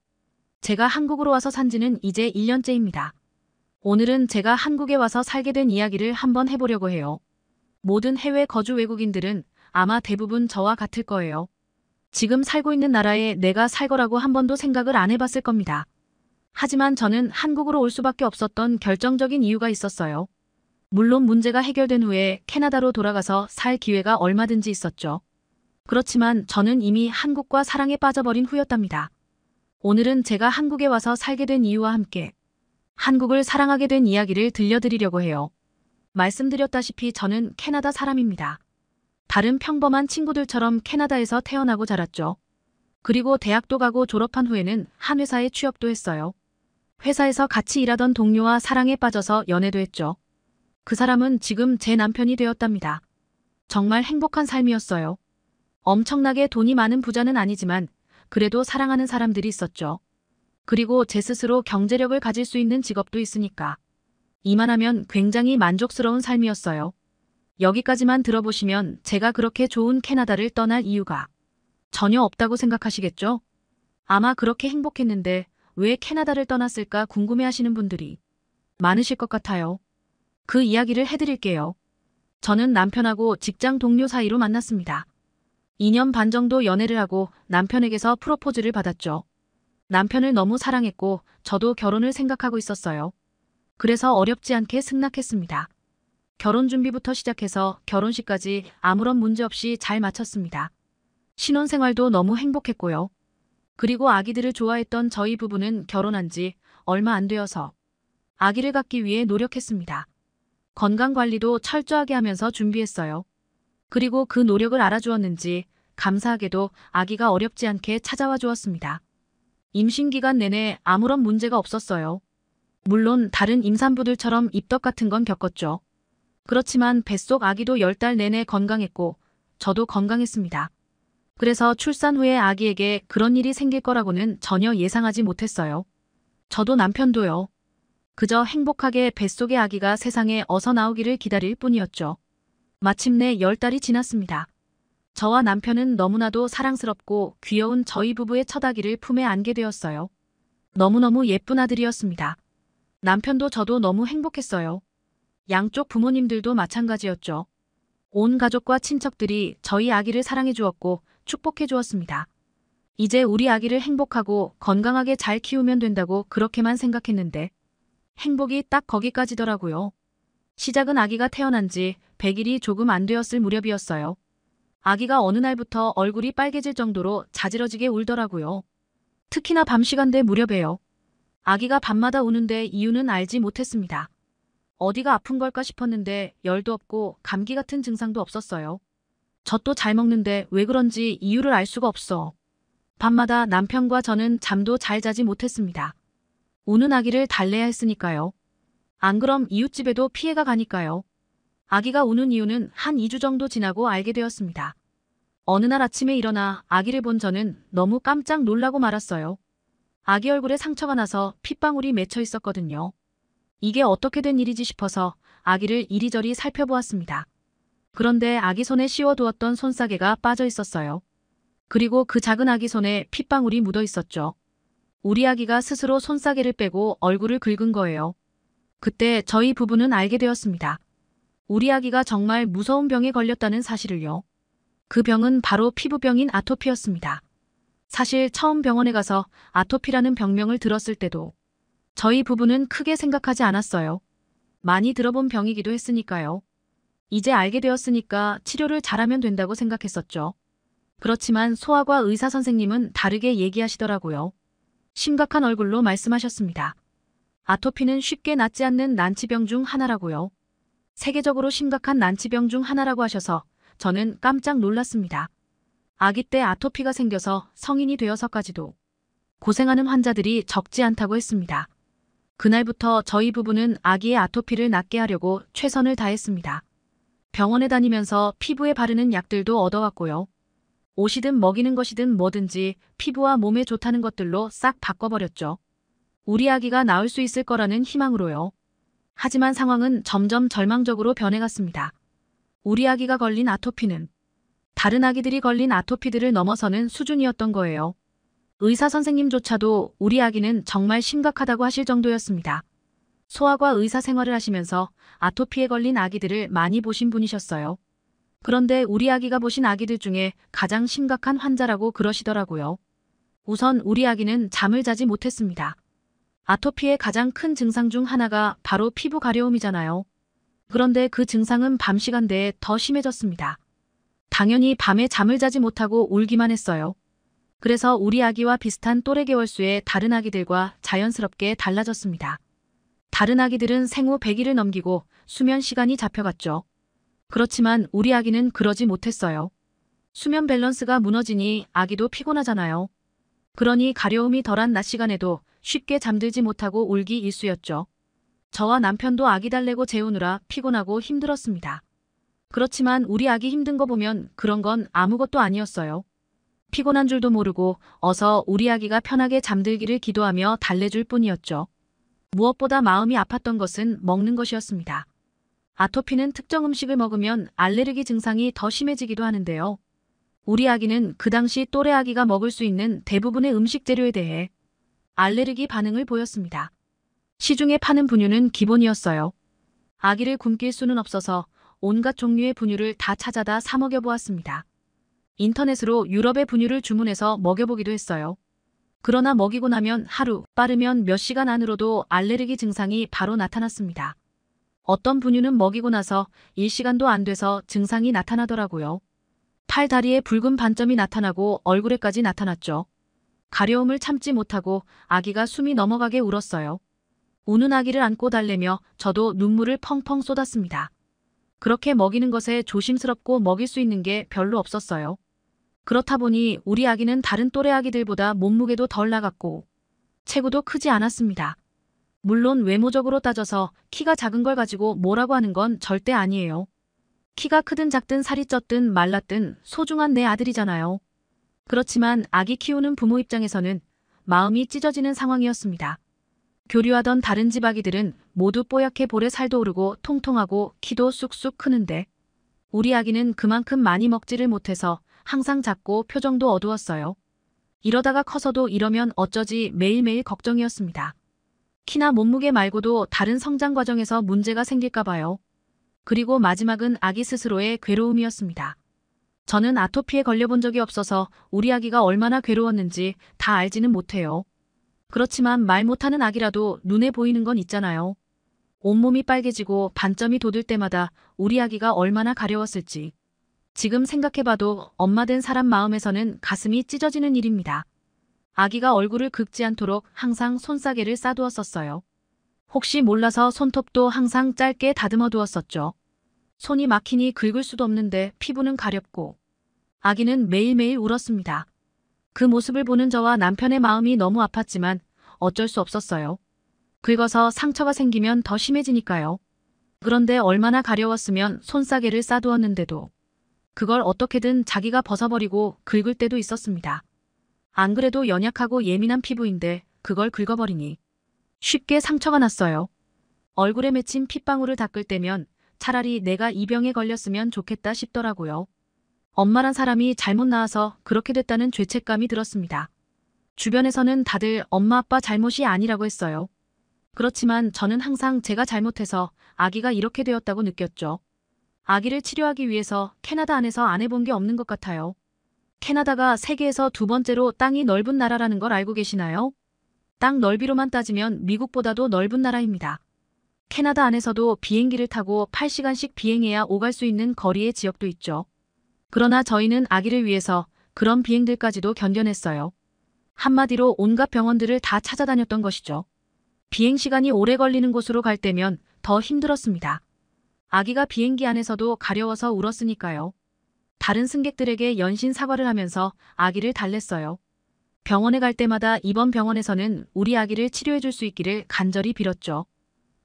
제가 한국으로 와서 산 지는 이제 1년째입니다. 오늘은 제가 한국에 와서 살게 된 이야기를 한번 해보려고 해요. 모든 해외 거주 외국인들은 아마 대부분 저와 같을 거예요. 지금 살고 있는 나라에 내가 살 거라고 한 번도 생각을 안 해봤을 겁니다. 하지만 저는 한국으로 올 수밖에 없었던 결정적인 이유가 있었어요. 물론 문제가 해결된 후에 캐나다로 돌아가서 살 기회가 얼마든지 있었죠. 그렇지만 저는 이미 한국과 사랑에 빠져버린 후였답니다. 오늘은 제가 한국에 와서 살게 된 이유와 함께 한국을 사랑하게 된 이야기를 들려드리려고 해요. 말씀드렸다시피 저는 캐나다 사람입니다. 다른 평범한 친구들처럼 캐나다에서 태어나고 자랐죠. 그리고 대학도 가고 졸업한 후에는 한 회사에 취업도 했어요. 회사에서 같이 일하던 동료와 사랑에 빠져서 연애도 했죠. 그 사람은 지금 제 남편이 되었답니다. 정말 행복한 삶이었어요. 엄청나게 돈이 많은 부자는 아니지만 그래도 사랑하는 사람들이 있었죠. 그리고 제 스스로 경제력을 가질 수 있는 직업도 있으니까. 이만하면 굉장히 만족스러운 삶이었어요. 여기까지만 들어보시면 제가 그렇게 좋은 캐나다를 떠날 이유가 전혀 없다고 생각하시겠죠? 아마 그렇게 행복했는데 왜 캐나다를 떠났을까 궁금해하시는 분들이 많으실 것 같아요. 그 이야기를 해드릴게요. 저는 남편하고 직장 동료 사이로 만났습니다. 2년 반 정도 연애를 하고 남편에게서 프로포즈를 받았죠. 남편을 너무 사랑했고 저도 결혼을 생각하고 있었어요. 그래서 어렵지 않게 승낙했습니다. 결혼 준비부터 시작해서 결혼식까지 아무런 문제 없이 잘 마쳤습니다. 신혼생활도 너무 행복했고요. 그리고 아기들을 좋아했던 저희 부부는 결혼한 지 얼마 안 되어서 아기를 갖기 위해 노력했습니다. 건강관리도 철저하게 하면서 준비했어요. 그리고 그 노력을 알아주었는지 감사하게도 아기가 어렵지 않게 찾아와 주었습니다. 임신기간 내내 아무런 문제가 없었어요. 물론 다른 임산부들처럼 입덧 같은 건 겪었죠. 그렇지만 뱃속 아기도 10달 내내 건강했고 저도 건강했습니다. 그래서 출산 후에 아기에게 그런 일이 생길 거라고는 전혀 예상하지 못했어요. 저도 남편도요. 그저 행복하게 뱃속의 아기가 세상에 어서 나오기를 기다릴 뿐이었죠. 마침내 10달이 지났습니다. 저와 남편은 너무나도 사랑스럽고 귀여운 저희 부부의 첫아기를 품에 안게 되었어요. 너무너무 예쁜 아들이었습니다. 남편도 저도 너무 행복했어요. 양쪽 부모님들도 마찬가지였죠. 온 가족과 친척들이 저희 아기를 사랑해 주었고 축복해 주었습니다. 이제 우리 아기를 행복하고 건강하게 잘 키우면 된다고 그렇게만 생각했는데 행복이 딱 거기까지더라고요. 시작은 아기가 태어난 지 100일이 조금 안 되었을 무렵이었어요. 아기가 어느 날부터 얼굴이 빨개질 정도로 자지러지게 울더라고요. 특히나 밤 시간대 무렵에요. 아기가 밤마다 우는데 이유는 알지 못했습니다. 어디가 아픈 걸까 싶었는데 열도 없고 감기 같은 증상도 없었어요. 젖도 잘 먹는데 왜 그런지 이유를 알 수가 없어. 밤마다 남편과 저는 잠도 잘 자지 못했습니다. 우는 아기를 달래야 했으니까요. 안 그럼 이웃집에도 피해가 가니까요. 아기가 우는 이유는 한 2주 정도 지나고 알게 되었습니다. 어느 날 아침에 일어나 아기를 본 저는 너무 깜짝 놀라고 말았어요. 아기 얼굴에 상처가 나서 핏방울이 맺혀 있었거든요. 이게 어떻게 된 일이지 싶어서 아기를 이리저리 살펴보았습니다. 그런데 아기 손에 씌워두었던 손싸개가 빠져 있었어요. 그리고 그 작은 아기 손에 핏방울이 묻어 있었죠. 우리 아기가 스스로 손싸개를 빼고 얼굴을 긁은 거예요. 그때 저희 부부는 알게 되었습니다. 우리 아기가 정말 무서운 병에 걸렸다는 사실을요. 그 병은 바로 피부병인 아토피였습니다. 사실 처음 병원에 가서 아토피라는 병명을 들었을 때도 저희 부부는 크게 생각하지 않았어요. 많이 들어본 병이기도 했으니까요. 이제 알게 되었으니까 치료를 잘하면 된다고 생각했었죠. 그렇지만 소아과 의사 선생님은 다르게 얘기하시더라고요. 심각한 얼굴로 말씀하셨습니다. 아토피는 쉽게 낫지 않는 난치병 중 하나라고요. 세계적으로 심각한 난치병 중 하나라고 하셔서 저는 깜짝 놀랐습니다. 아기 때 아토피가 생겨서 성인이 되어서까지도 고생하는 환자들이 적지 않다고 했습니다. 그날부터 저희 부부는 아기의 아토피를 낫게 하려고 최선을 다했습니다. 병원에 다니면서 피부에 바르는 약들도 얻어왔고요. 옷이든 먹이는 것이든 뭐든지 피부와 몸에 좋다는 것들로 싹 바꿔버렸죠. 우리 아기가 나을 수 있을 거라는 희망으로요. 하지만 상황은 점점 절망적으로 변해갔습니다. 우리 아기가 걸린 아토피는 다른 아기들이 걸린 아토피들을 넘어서는 수준이었던 거예요. 의사 선생님조차도 우리 아기는 정말 심각하다고 하실 정도였습니다. 소아과 의사 생활을 하시면서 아토피에 걸린 아기들을 많이 보신 분이셨어요. 그런데 우리 아기가 보신 아기들 중에 가장 심각한 환자라고 그러시더라고요. 우선 우리 아기는 잠을 자지 못했습니다. 아토피의 가장 큰 증상 중 하나가 바로 피부 가려움이잖아요. 그런데 그 증상은 밤 시간대에 더 심해졌습니다. 당연히 밤에 잠을 자지 못하고 울기만 했어요. 그래서 우리 아기와 비슷한 또래 개월수의 다른 아기들과 자연스럽게 달라졌습니다. 다른 아기들은 생후 100일을 넘기고 수면 시간이 잡혀갔죠. 그렇지만 우리 아기는 그러지 못했어요. 수면 밸런스가 무너지니 아기도 피곤하잖아요. 그러니 가려움이 덜한 낮 시간에도 쉽게 잠들지 못하고 울기 일쑤였죠. 저와 남편도 아기 달래고 재우느라 피곤하고 힘들었습니다. 그렇지만 우리 아기 힘든 거 보면 그런 건 아무것도 아니었어요. 피곤한 줄도 모르고 어서 우리 아기가 편하게 잠들기를 기도하며 달래줄 뿐이었죠. 무엇보다 마음이 아팠던 것은 먹는 것이었습니다. 아토피는 특정 음식을 먹으면 알레르기 증상이 더 심해지기도 하는데요. 우리 아기는 그 당시 또래 아기가 먹을 수 있는 대부분의 음식 재료에 대해 알레르기 반응을 보였습니다. 시중에 파는 분유는 기본이었어요. 아기를 굶길 수는 없어서 온갖 종류의 분유를 다 찾아다 사 먹여보았습니다. 인터넷으로 유럽의 분유를 주문해서 먹여보기도 했어요. 그러나 먹이고 나면 하루, 빠르면 몇 시간 안으로도 알레르기 증상이 바로 나타났습니다. 어떤 분유는 먹이고 나서 1시간도 안 돼서 증상이 나타나더라고요. 팔다리에 붉은 반점이 나타나고 얼굴에까지 나타났죠. 가려움을 참지 못하고 아기가 숨이 넘어가게 울었어요. 우는 아기를 안고 달래며 저도 눈물을 펑펑 쏟았습니다. 그렇게 먹이는 것에 조심스럽고 먹일 수 있는 게 별로 없었어요. 그렇다 보니 우리 아기는 다른 또래 아기들보다 몸무게도 덜 나갔고 체구도 크지 않았습니다. 물론 외모적으로 따져서 키가 작은 걸 가지고 뭐라고 하는 건 절대 아니에요. 키가 크든 작든 살이 쪘든 말랐든 소중한 내 아들이잖아요. 그렇지만 아기 키우는 부모 입장에서는 마음이 찢어지는 상황이었습니다. 교류하던 다른 집 아기들은 모두 뽀얗게 볼에 살도 오르고 통통하고 키도 쑥쑥 크는데 우리 아기는 그만큼 많이 먹지를 못해서 항상 작고 표정도 어두웠어요. 이러다가 커서도 이러면 어쩌지 매일매일 걱정이었습니다. 키나 몸무게 말고도 다른 성장 과정에서 문제가 생길까 봐요. 그리고 마지막은 아기 스스로의 괴로움이었습니다. 저는 아토피에 걸려본 적이 없어서 우리 아기가 얼마나 괴로웠는지 다 알지는 못해요. 그렇지만 말 못하는 아기라도 눈에 보이는 건 있잖아요. 온몸이 빨개지고 반점이 돋을 때마다 우리 아기가 얼마나 가려웠을지. 지금 생각해봐도 엄마 된 사람 마음에서는 가슴이 찢어지는 일입니다. 아기가 얼굴을 긁지 않도록 항상 손싸개를 싸두었었어요. 혹시 몰라서 손톱도 항상 짧게 다듬어 두었었죠. 손이 막히니 긁을 수도 없는데 피부는 가렵고 아기는 매일매일 울었습니다. 그 모습을 보는 저와 남편의 마음이 너무 아팠지만 어쩔 수 없었어요. 긁어서 상처가 생기면 더 심해지니까요. 그런데 얼마나 가려웠으면 손싸개를 싸두었는데도 그걸 어떻게든 자기가 벗어버리고 긁을 때도 있었습니다. 안 그래도 연약하고 예민한 피부인데 그걸 긁어버리니 쉽게 상처가 났어요. 얼굴에 맺힌 핏방울을 닦을 때면 차라리 내가 이 병에 걸렸으면 좋겠다 싶더라고요. 엄마란 사람이 잘못 나와서 그렇게 됐다는 죄책감이 들었습니다. 주변에서는 다들 엄마 아빠 잘못이 아니라고 했어요. 그렇지만 저는 항상 제가 잘못해서 아기가 이렇게 되었다고 느꼈죠. 아기를 치료하기 위해서 캐나다 안에서 안 해본 게 없는 것 같아요. 캐나다가 세계에서 두 번째로 땅이 넓은 나라라는 걸 알고 계시나요? 땅 넓이로만 따지면 미국보다도 넓은 나라입니다. 캐나다 안에서도 비행기를 타고 8시간씩 비행해야 오갈 수 있는 거리의 지역도 있죠. 그러나 저희는 아기를 위해서 그런 비행들까지도 견뎌냈어요. 한마디로 온갖 병원들을 다 찾아다녔던 것이죠. 비행시간이 오래 걸리는 곳으로 갈 때면 더 힘들었습니다. 아기가 비행기 안에서도 가려워서 울었으니까요. 다른 승객들에게 연신 사과를 하면서 아기를 달랬어요. 병원에 갈 때마다 이번 병원에서는 우리 아기를 치료해 줄 수 있기를 간절히 빌었죠.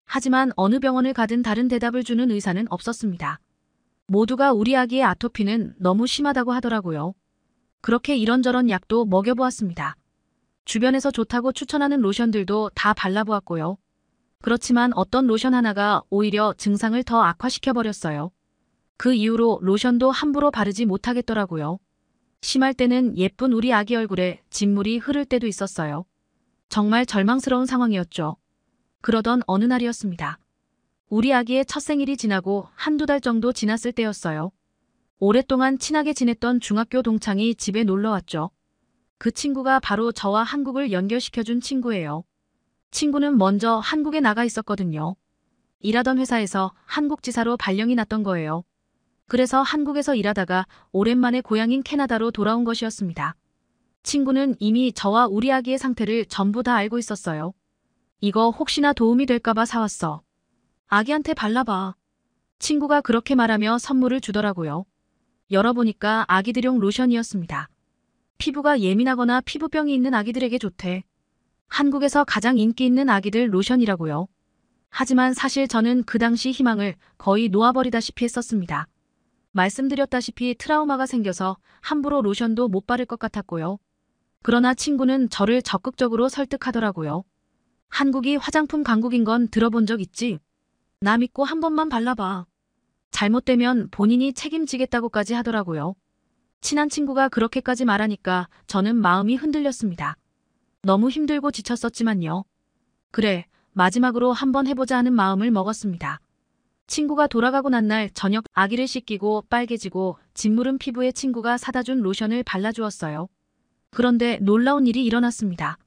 하지만 어느 병원을 가든 다른 대답을 주는 의사는 없었습니다. 모두가 우리 아기의 아토피는 너무 심하다고 하더라고요. 그렇게 이런저런 약도 먹여보았습니다. 주변에서 좋다고 추천하는 로션들도 다 발라보았고요. 그렇지만 어떤 로션 하나가 오히려 증상을 더 악화시켜버렸어요. 그 이후로 로션도 함부로 바르지 못하겠더라고요. 심할 때는 예쁜 우리 아기 얼굴에 진물이 흐를 때도 있었어요. 정말 절망스러운 상황이었죠. 그러던 어느 날이었습니다. 우리 아기의 첫 생일이 지나고 한두 달 정도 지났을 때였어요. 오랫동안 친하게 지냈던 중학교 동창이 집에 놀러 왔죠. 그 친구가 바로 저와 한국을 연결시켜준 친구예요. 친구는 먼저 한국에 나가 있었거든요. 일하던 회사에서 한국지사로 발령이 났던 거예요. 그래서 한국에서 일하다가 오랜만에 고향인 캐나다로 돌아온 것이었습니다. 친구는 이미 저와 우리 아기의 상태를 전부 다 알고 있었어요. 이거 혹시나 도움이 될까봐 사왔어. 아기한테 발라봐. 친구가 그렇게 말하며 선물을 주더라고요. 열어보니까 아기들용 로션이었습니다. 피부가 예민하거나 피부병이 있는 아기들에게 좋대. 한국에서 가장 인기 있는 아기들 로션이라고요. 하지만 사실 저는 그 당시 희망을 거의 놓아버리다시피 했었습니다. 말씀드렸다시피 트라우마가 생겨서 함부로 로션도 못 바를 것 같았고요. 그러나 친구는 저를 적극적으로 설득하더라고요. 한국이 화장품 강국인 건 들어본 적 있지? 나 믿고 한 번만 발라봐. 잘못되면 본인이 책임지겠다고까지 하더라고요. 친한 친구가 그렇게까지 말하니까 저는 마음이 흔들렸습니다. 너무 힘들고 지쳤었지만요. 그래, 마지막으로 한 번 해보자 하는 마음을 먹었습니다. 친구가 돌아가고 난 날 저녁 아기를 씻기고 빨개지고 진물은 피부에 친구가 사다 준 로션을 발라주었어요. 그런데 놀라운 일이 일어났습니다.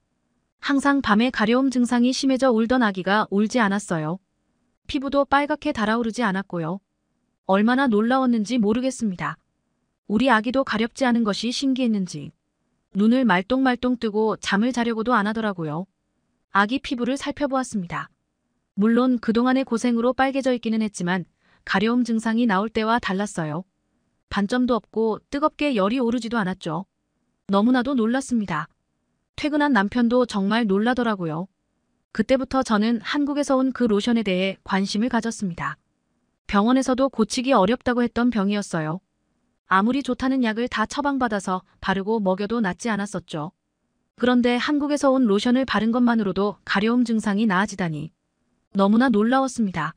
항상 밤에 가려움 증상이 심해져 울던 아기가 울지 않았어요. 피부도 빨갛게 달아오르지 않았고요. 얼마나 놀라웠는지 모르겠습니다. 우리 아기도 가렵지 않은 것이 신기했는지 눈을 말똥말똥 뜨고 잠을 자려고도 안 하더라고요. 아기 피부를 살펴보았습니다. 물론 그동안의 고생으로 빨개져 있기는 했지만 가려움 증상이 나올 때와 달랐어요. 반점도 없고 뜨겁게 열이 오르지도 않았죠. 너무나도 놀랐습니다. 퇴근한 남편도 정말 놀라더라고요. 그때부터 저는 한국에서 온 그 로션에 대해 관심을 가졌습니다. 병원에서도 고치기 어렵다고 했던 병이었어요. 아무리 좋다는 약을 다 처방받아서 바르고 먹여도 낫지 않았었죠. 그런데 한국에서 온 로션을 바른 것만으로도 가려움 증상이 나아지다니 너무나 놀라웠습니다.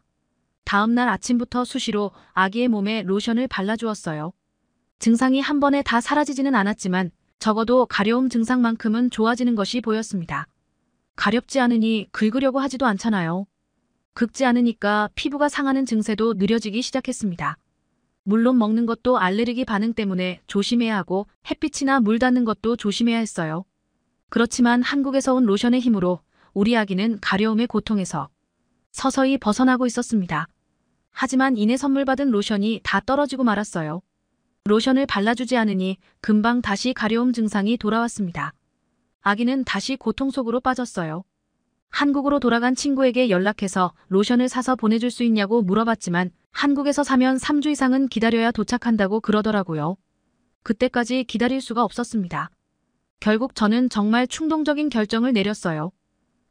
다음날 아침부터 수시로 아기의 몸에 로션을 발라주었어요. 증상이 한 번에 다 사라지지는 않았지만 적어도 가려움 증상만큼은 좋아지는 것이 보였습니다. 가렵지 않으니 긁으려고 하지도 않잖아요. 긁지 않으니까 피부가 상하는 증세도 느려지기 시작했습니다. 물론 먹는 것도 알레르기 반응 때문에 조심해야 하고 햇빛이나 물 닿는 것도 조심해야 했어요. 그렇지만 한국에서 온 로션의 힘으로 우리 아기는 가려움의 고통에서 서서히 벗어나고 있었습니다. 하지만 이내 선물 받은 로션이 다 떨어지고 말았어요. 로션을 발라주지 않으니 금방 다시 가려움 증상이 돌아왔습니다. 아기는 다시 고통 속으로 빠졌어요. 한국으로 돌아간 친구에게 연락해서 로션을 사서 보내줄 수 있냐고 물어봤지만 한국에서 사면 3주 이상은 기다려야 도착한다고 그러더라고요. 그때까지 기다릴 수가 없었습니다. 결국 저는 정말 충동적인 결정을 내렸어요.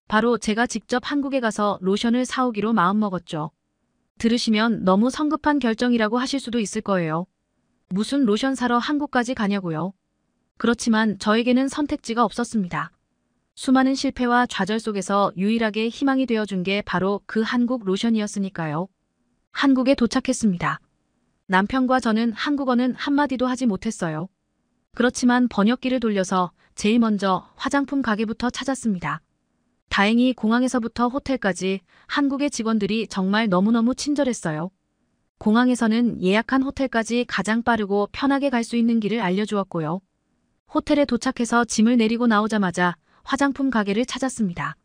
바로 제가 직접 한국에 가서 로션을 사오기로 마음먹었죠. 들으시면 너무 성급한 결정이라고 하실 수도 있을 거예요. 무슨 로션 사러 한국까지 가냐고요. 그렇지만 저에게는 선택지가 없었습니다. 수많은 실패와 좌절 속에서 유일하게 희망이 되어준 게 바로 그 한국 로션이었으니까요. 한국에 도착했습니다. 남편과 저는 한국어는 한마디도 하지 못했어요. 그렇지만 번역기를 돌려서 제일 먼저 화장품 가게부터 찾았습니다. 다행히 공항에서부터 호텔까지 한국의 직원들이 정말 너무너무 친절했어요. 공항에서는 예약한 호텔까지 가장 빠르고 편하게 갈 수 있는 길을 알려주었고요. 호텔에 도착해서 짐을 내리고 나오자마자 화장품 가게를 찾았습니다.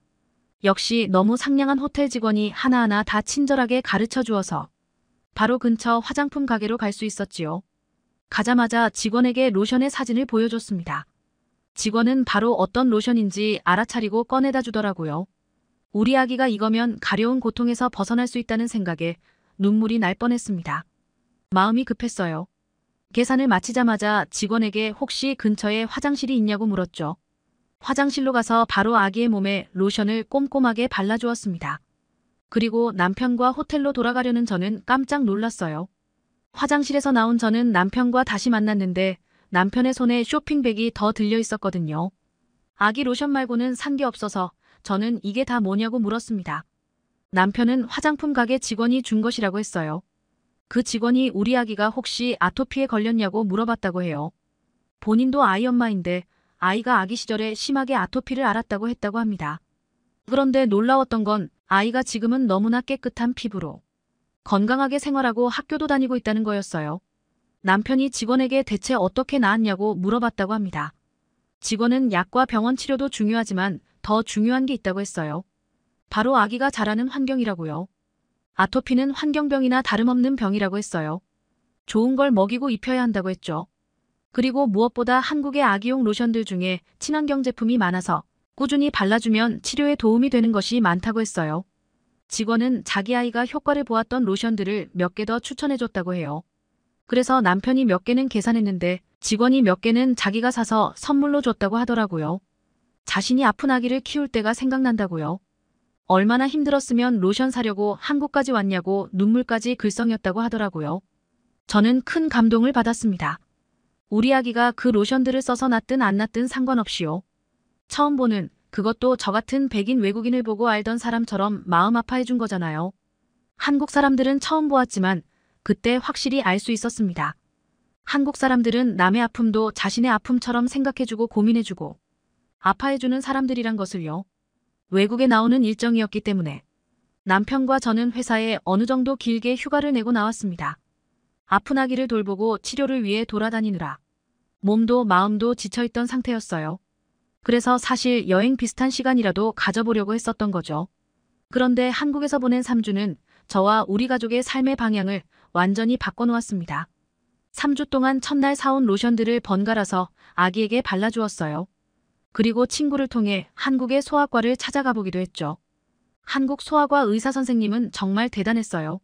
역시 너무 상냥한 호텔 직원이 하나하나 다 친절하게 가르쳐 주어서 바로 근처 화장품 가게로 갈 수 있었지요. 가자마자 직원에게 로션의 사진을 보여줬습니다. 직원은 바로 어떤 로션인지 알아차리고 꺼내다 주더라고요. 우리 아기가 이거면 가려운 고통에서 벗어날 수 있다는 생각에 눈물이 날 뻔했습니다. 마음이 급했어요. 계산을 마치자마자 직원에게 혹시 근처에 화장실이 있냐고 물었죠. 화장실로 가서 바로 아기의 몸에 로션을 꼼꼼하게 발라주었습니다. 그리고 남편과 호텔로 돌아가려는 저는 깜짝 놀랐어요. 화장실에서 나온 저는 남편과 다시 만났는데 남편의 손에 쇼핑백이 더 들려 있었거든요. 아기 로션 말고는 산 게 없어서 저는 이게 다 뭐냐고 물었습니다. 남편은 화장품 가게 직원이 준 것이라고 했어요. 그 직원이 우리 아기가 혹시 아토피에 걸렸냐고 물어봤다고 해요. 본인도 아이 엄마인데 아이가 아기 시절에 심하게 아토피를 앓았다고 했다고 합니다. 그런데 놀라웠던 건 아이가 지금은 너무나 깨끗한 피부로 건강하게 생활하고 학교도 다니고 있다는 거였어요. 남편이 직원에게 대체 어떻게 나았냐고 물어봤다고 합니다. 직원은 약과 병원 치료도 중요하지만 더 중요한 게 있다고 했어요. 바로 아기가 자라는 환경이라고요. 아토피는 환경병이나 다름없는 병이라고 했어요. 좋은 걸 먹이고 입혀야 한다고 했죠. 그리고 무엇보다 한국의 아기용 로션들 중에 친환경 제품이 많아서 꾸준히 발라주면 치료에 도움이 되는 것이 많다고 했어요. 직원은 자기 아이가 효과를 보았던 로션들을 몇 개 더 추천해줬다고 해요. 그래서 남편이 몇 개는 계산했는데 직원이 몇 개는 자기가 사서 선물로 줬다고 하더라고요. 자신이 아픈 아기를 키울 때가 생각난다고요. 얼마나 힘들었으면 로션 사려고 한국까지 왔냐고 눈물까지 글썽였다고 하더라고요. 저는 큰 감동을 받았습니다. 우리 아기가 그 로션들을 써서 났든 안 났든 상관없이요. 처음 보는 그것도 저 같은 백인 외국인을 보고 알던 사람처럼 마음 아파해준 거잖아요. 한국 사람들은 처음 보았지만 그때 확실히 알 수 있었습니다. 한국 사람들은 남의 아픔도 자신의 아픔처럼 생각해주고 고민해주고 아파해주는 사람들이란 것을요. 외국에 나오는 일정이었기 때문에 남편과 저는 회사에 어느 정도 길게 휴가를 내고 나왔습니다. 아픈 아기를 돌보고 치료를 위해 돌아다니느라 몸도 마음도 지쳐있던 상태였어요. 그래서 사실 여행 비슷한 시간이라도 가져보려고 했었던 거죠. 그런데 한국에서 보낸 3주는 저와 우리 가족의 삶의 방향을 완전히 바꿔놓았습니다. 3주 동안 첫날 사온 로션들을 번갈아서 아기에게 발라주었어요. 그리고 친구를 통해 한국의 소아과를 찾아가 보기도 했죠. 한국 소아과 의사 선생님은 정말 대단했어요.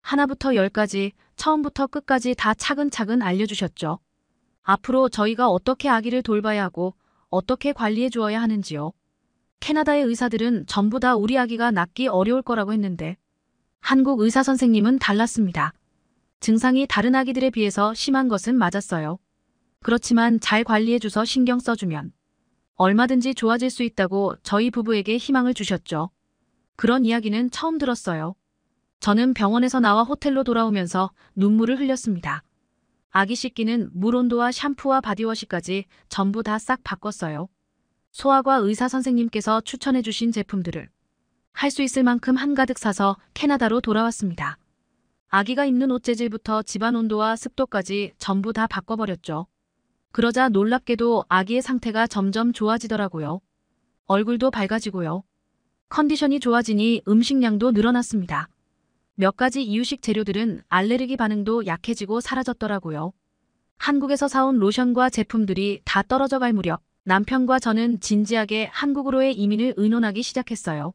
하나부터 열까지 처음부터 끝까지 다 차근차근 알려주셨죠. 앞으로 저희가 어떻게 아기를 돌봐야 하고 어떻게 관리해 주어야 하는지요. 캐나다의 의사들은 전부 다 우리 아기가 낫기 어려울 거라고 했는데 한국 의사 선생님은 달랐습니다. 증상이 다른 아기들에 비해서 심한 것은 맞았어요. 그렇지만 잘 관리해줘서 신경 써주면 얼마든지 좋아질 수 있다고 저희 부부에게 희망을 주셨죠. 그런 이야기는 처음 들었어요. 저는 병원에서 나와 호텔로 돌아오면서 눈물을 흘렸습니다. 아기 씻기는물 온도와 샴푸와 바디워시까지 전부 다 싹 바꿨어요. 소아과 의사 선생님께서 추천해 주신 제품들을 할 수 있을 만큼 한가득 사서 캐나다로 돌아왔습니다. 아기가 입는 옷 재질부터 집안 온도와 습도까지 전부 다 바꿔버렸죠. 그러자 놀랍게도 아기의 상태가 점점 좋아지더라고요. 얼굴도 밝아지고요. 컨디션이 좋아지니 음식량도 늘어났습니다. 몇 가지 이유식 재료들은 알레르기 반응도 약해지고 사라졌더라고요. 한국에서 사온 로션과 제품들이 다 떨어져 갈 무렵 남편과 저는 진지하게 한국으로의 이민을 의논하기 시작했어요.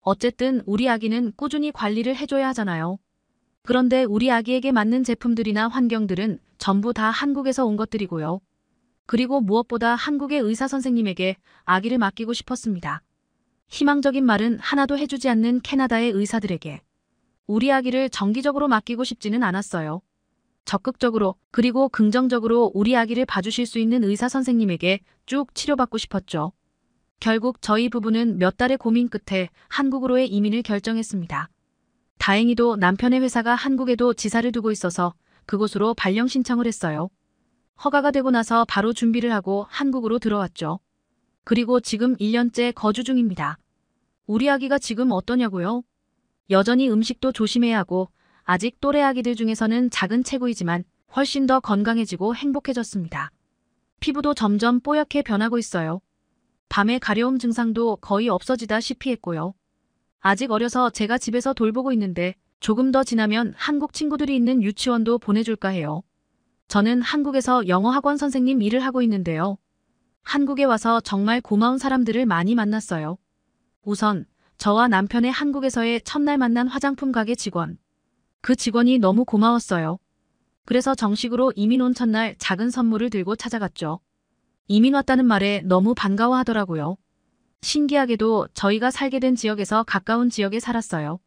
어쨌든 우리 아기는 꾸준히 관리를 해줘야 하잖아요. 그런데 우리 아기에게 맞는 제품들이나 환경들은 전부 다 한국에서 온 것들이고요. 그리고 무엇보다 한국의 의사 선생님에게 아기를 맡기고 싶었습니다. 희망적인 말은 하나도 해주지 않는 캐나다의 의사들에게 우리 아기를 정기적으로 맡기고 싶지는 않았어요. 적극적으로 그리고 긍정적으로 우리 아기를 봐주실 수 있는 의사 선생님에게 쭉 치료받고 싶었죠. 결국 저희 부부는 몇 달의 고민 끝에 한국으로의 이민을 결정했습니다. 다행히도 남편의 회사가 한국에도 지사를 두고 있어서 그곳으로 발령 신청을 했어요. 허가가 되고 나서 바로 준비를 하고 한국으로 들어왔죠. 그리고 지금 1년째 거주 중입니다. 우리 아기가 지금 어떠냐고요? 여전히 음식도 조심해야 하고 아직 또래 아기들 중에서는 작은 체구이지만 훨씬 더 건강해지고 행복해졌습니다. 피부도 점점 뽀얗게 변하고 있어요. 밤에 가려움 증상도 거의 없어지다시피 했고요. 아직 어려서 제가 집에서 돌보고 있는데 조금 더 지나면 한국 친구들이 있는 유치원도 보내줄까 해요. 저는 한국에서 영어 학원 선생님 일을 하고 있는데요. 한국에 와서 정말 고마운 사람들을 많이 만났어요. 우선 저와 남편의 한국에서의 첫날 만난 화장품 가게 직원. 그 직원이 너무 고마웠어요. 그래서 정식으로 이민 온 첫날 작은 선물을 들고 찾아갔죠. 이민 왔다는 말에 너무 반가워하더라고요. 신기하게도 저희가 살게 된 지역에서 가까운 지역에 살았어요.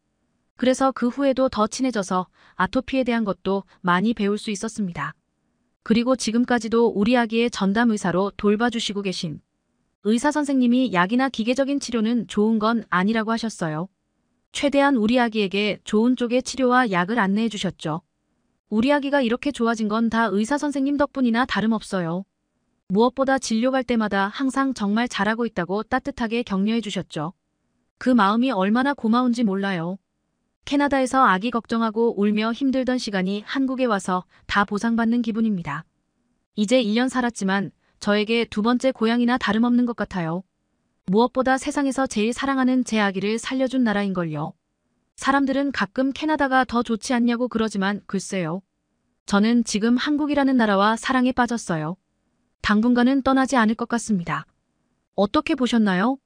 그래서 그 후에도 더 친해져서 아토피에 대한 것도 많이 배울 수 있었습니다. 그리고 지금까지도 우리 아기의 전담 의사로 돌봐주시고 계신 의사 선생님이 약이나 기계적인 치료는 좋은 건 아니라고 하셨어요. 최대한 우리 아기에게 좋은 쪽의 치료와 약을 안내해 주셨죠. 우리 아기가 이렇게 좋아진 건 다 의사 선생님 덕분이나 다름없어요. 무엇보다 진료 갈 때마다 항상 정말 잘하고 있다고 따뜻하게 격려해 주셨죠. 그 마음이 얼마나 고마운지 몰라요. 캐나다에서 아기 걱정하고 울며 힘들던 시간이 한국에 와서 다 보상받는 기분입니다. 이제 1년 살았지만 저에게 두 번째 고향이나 다름없는 것 같아요. 무엇보다 세상에서 제일 사랑하는 제 아기를 살려준 나라인걸요. 사람들은 가끔 캐나다가 더 좋지 않냐고 그러지만 글쎄요. 저는 지금 한국이라는 나라와 사랑에 빠졌어요. 당분간은 떠나지 않을 것 같습니다. 어떻게 보셨나요?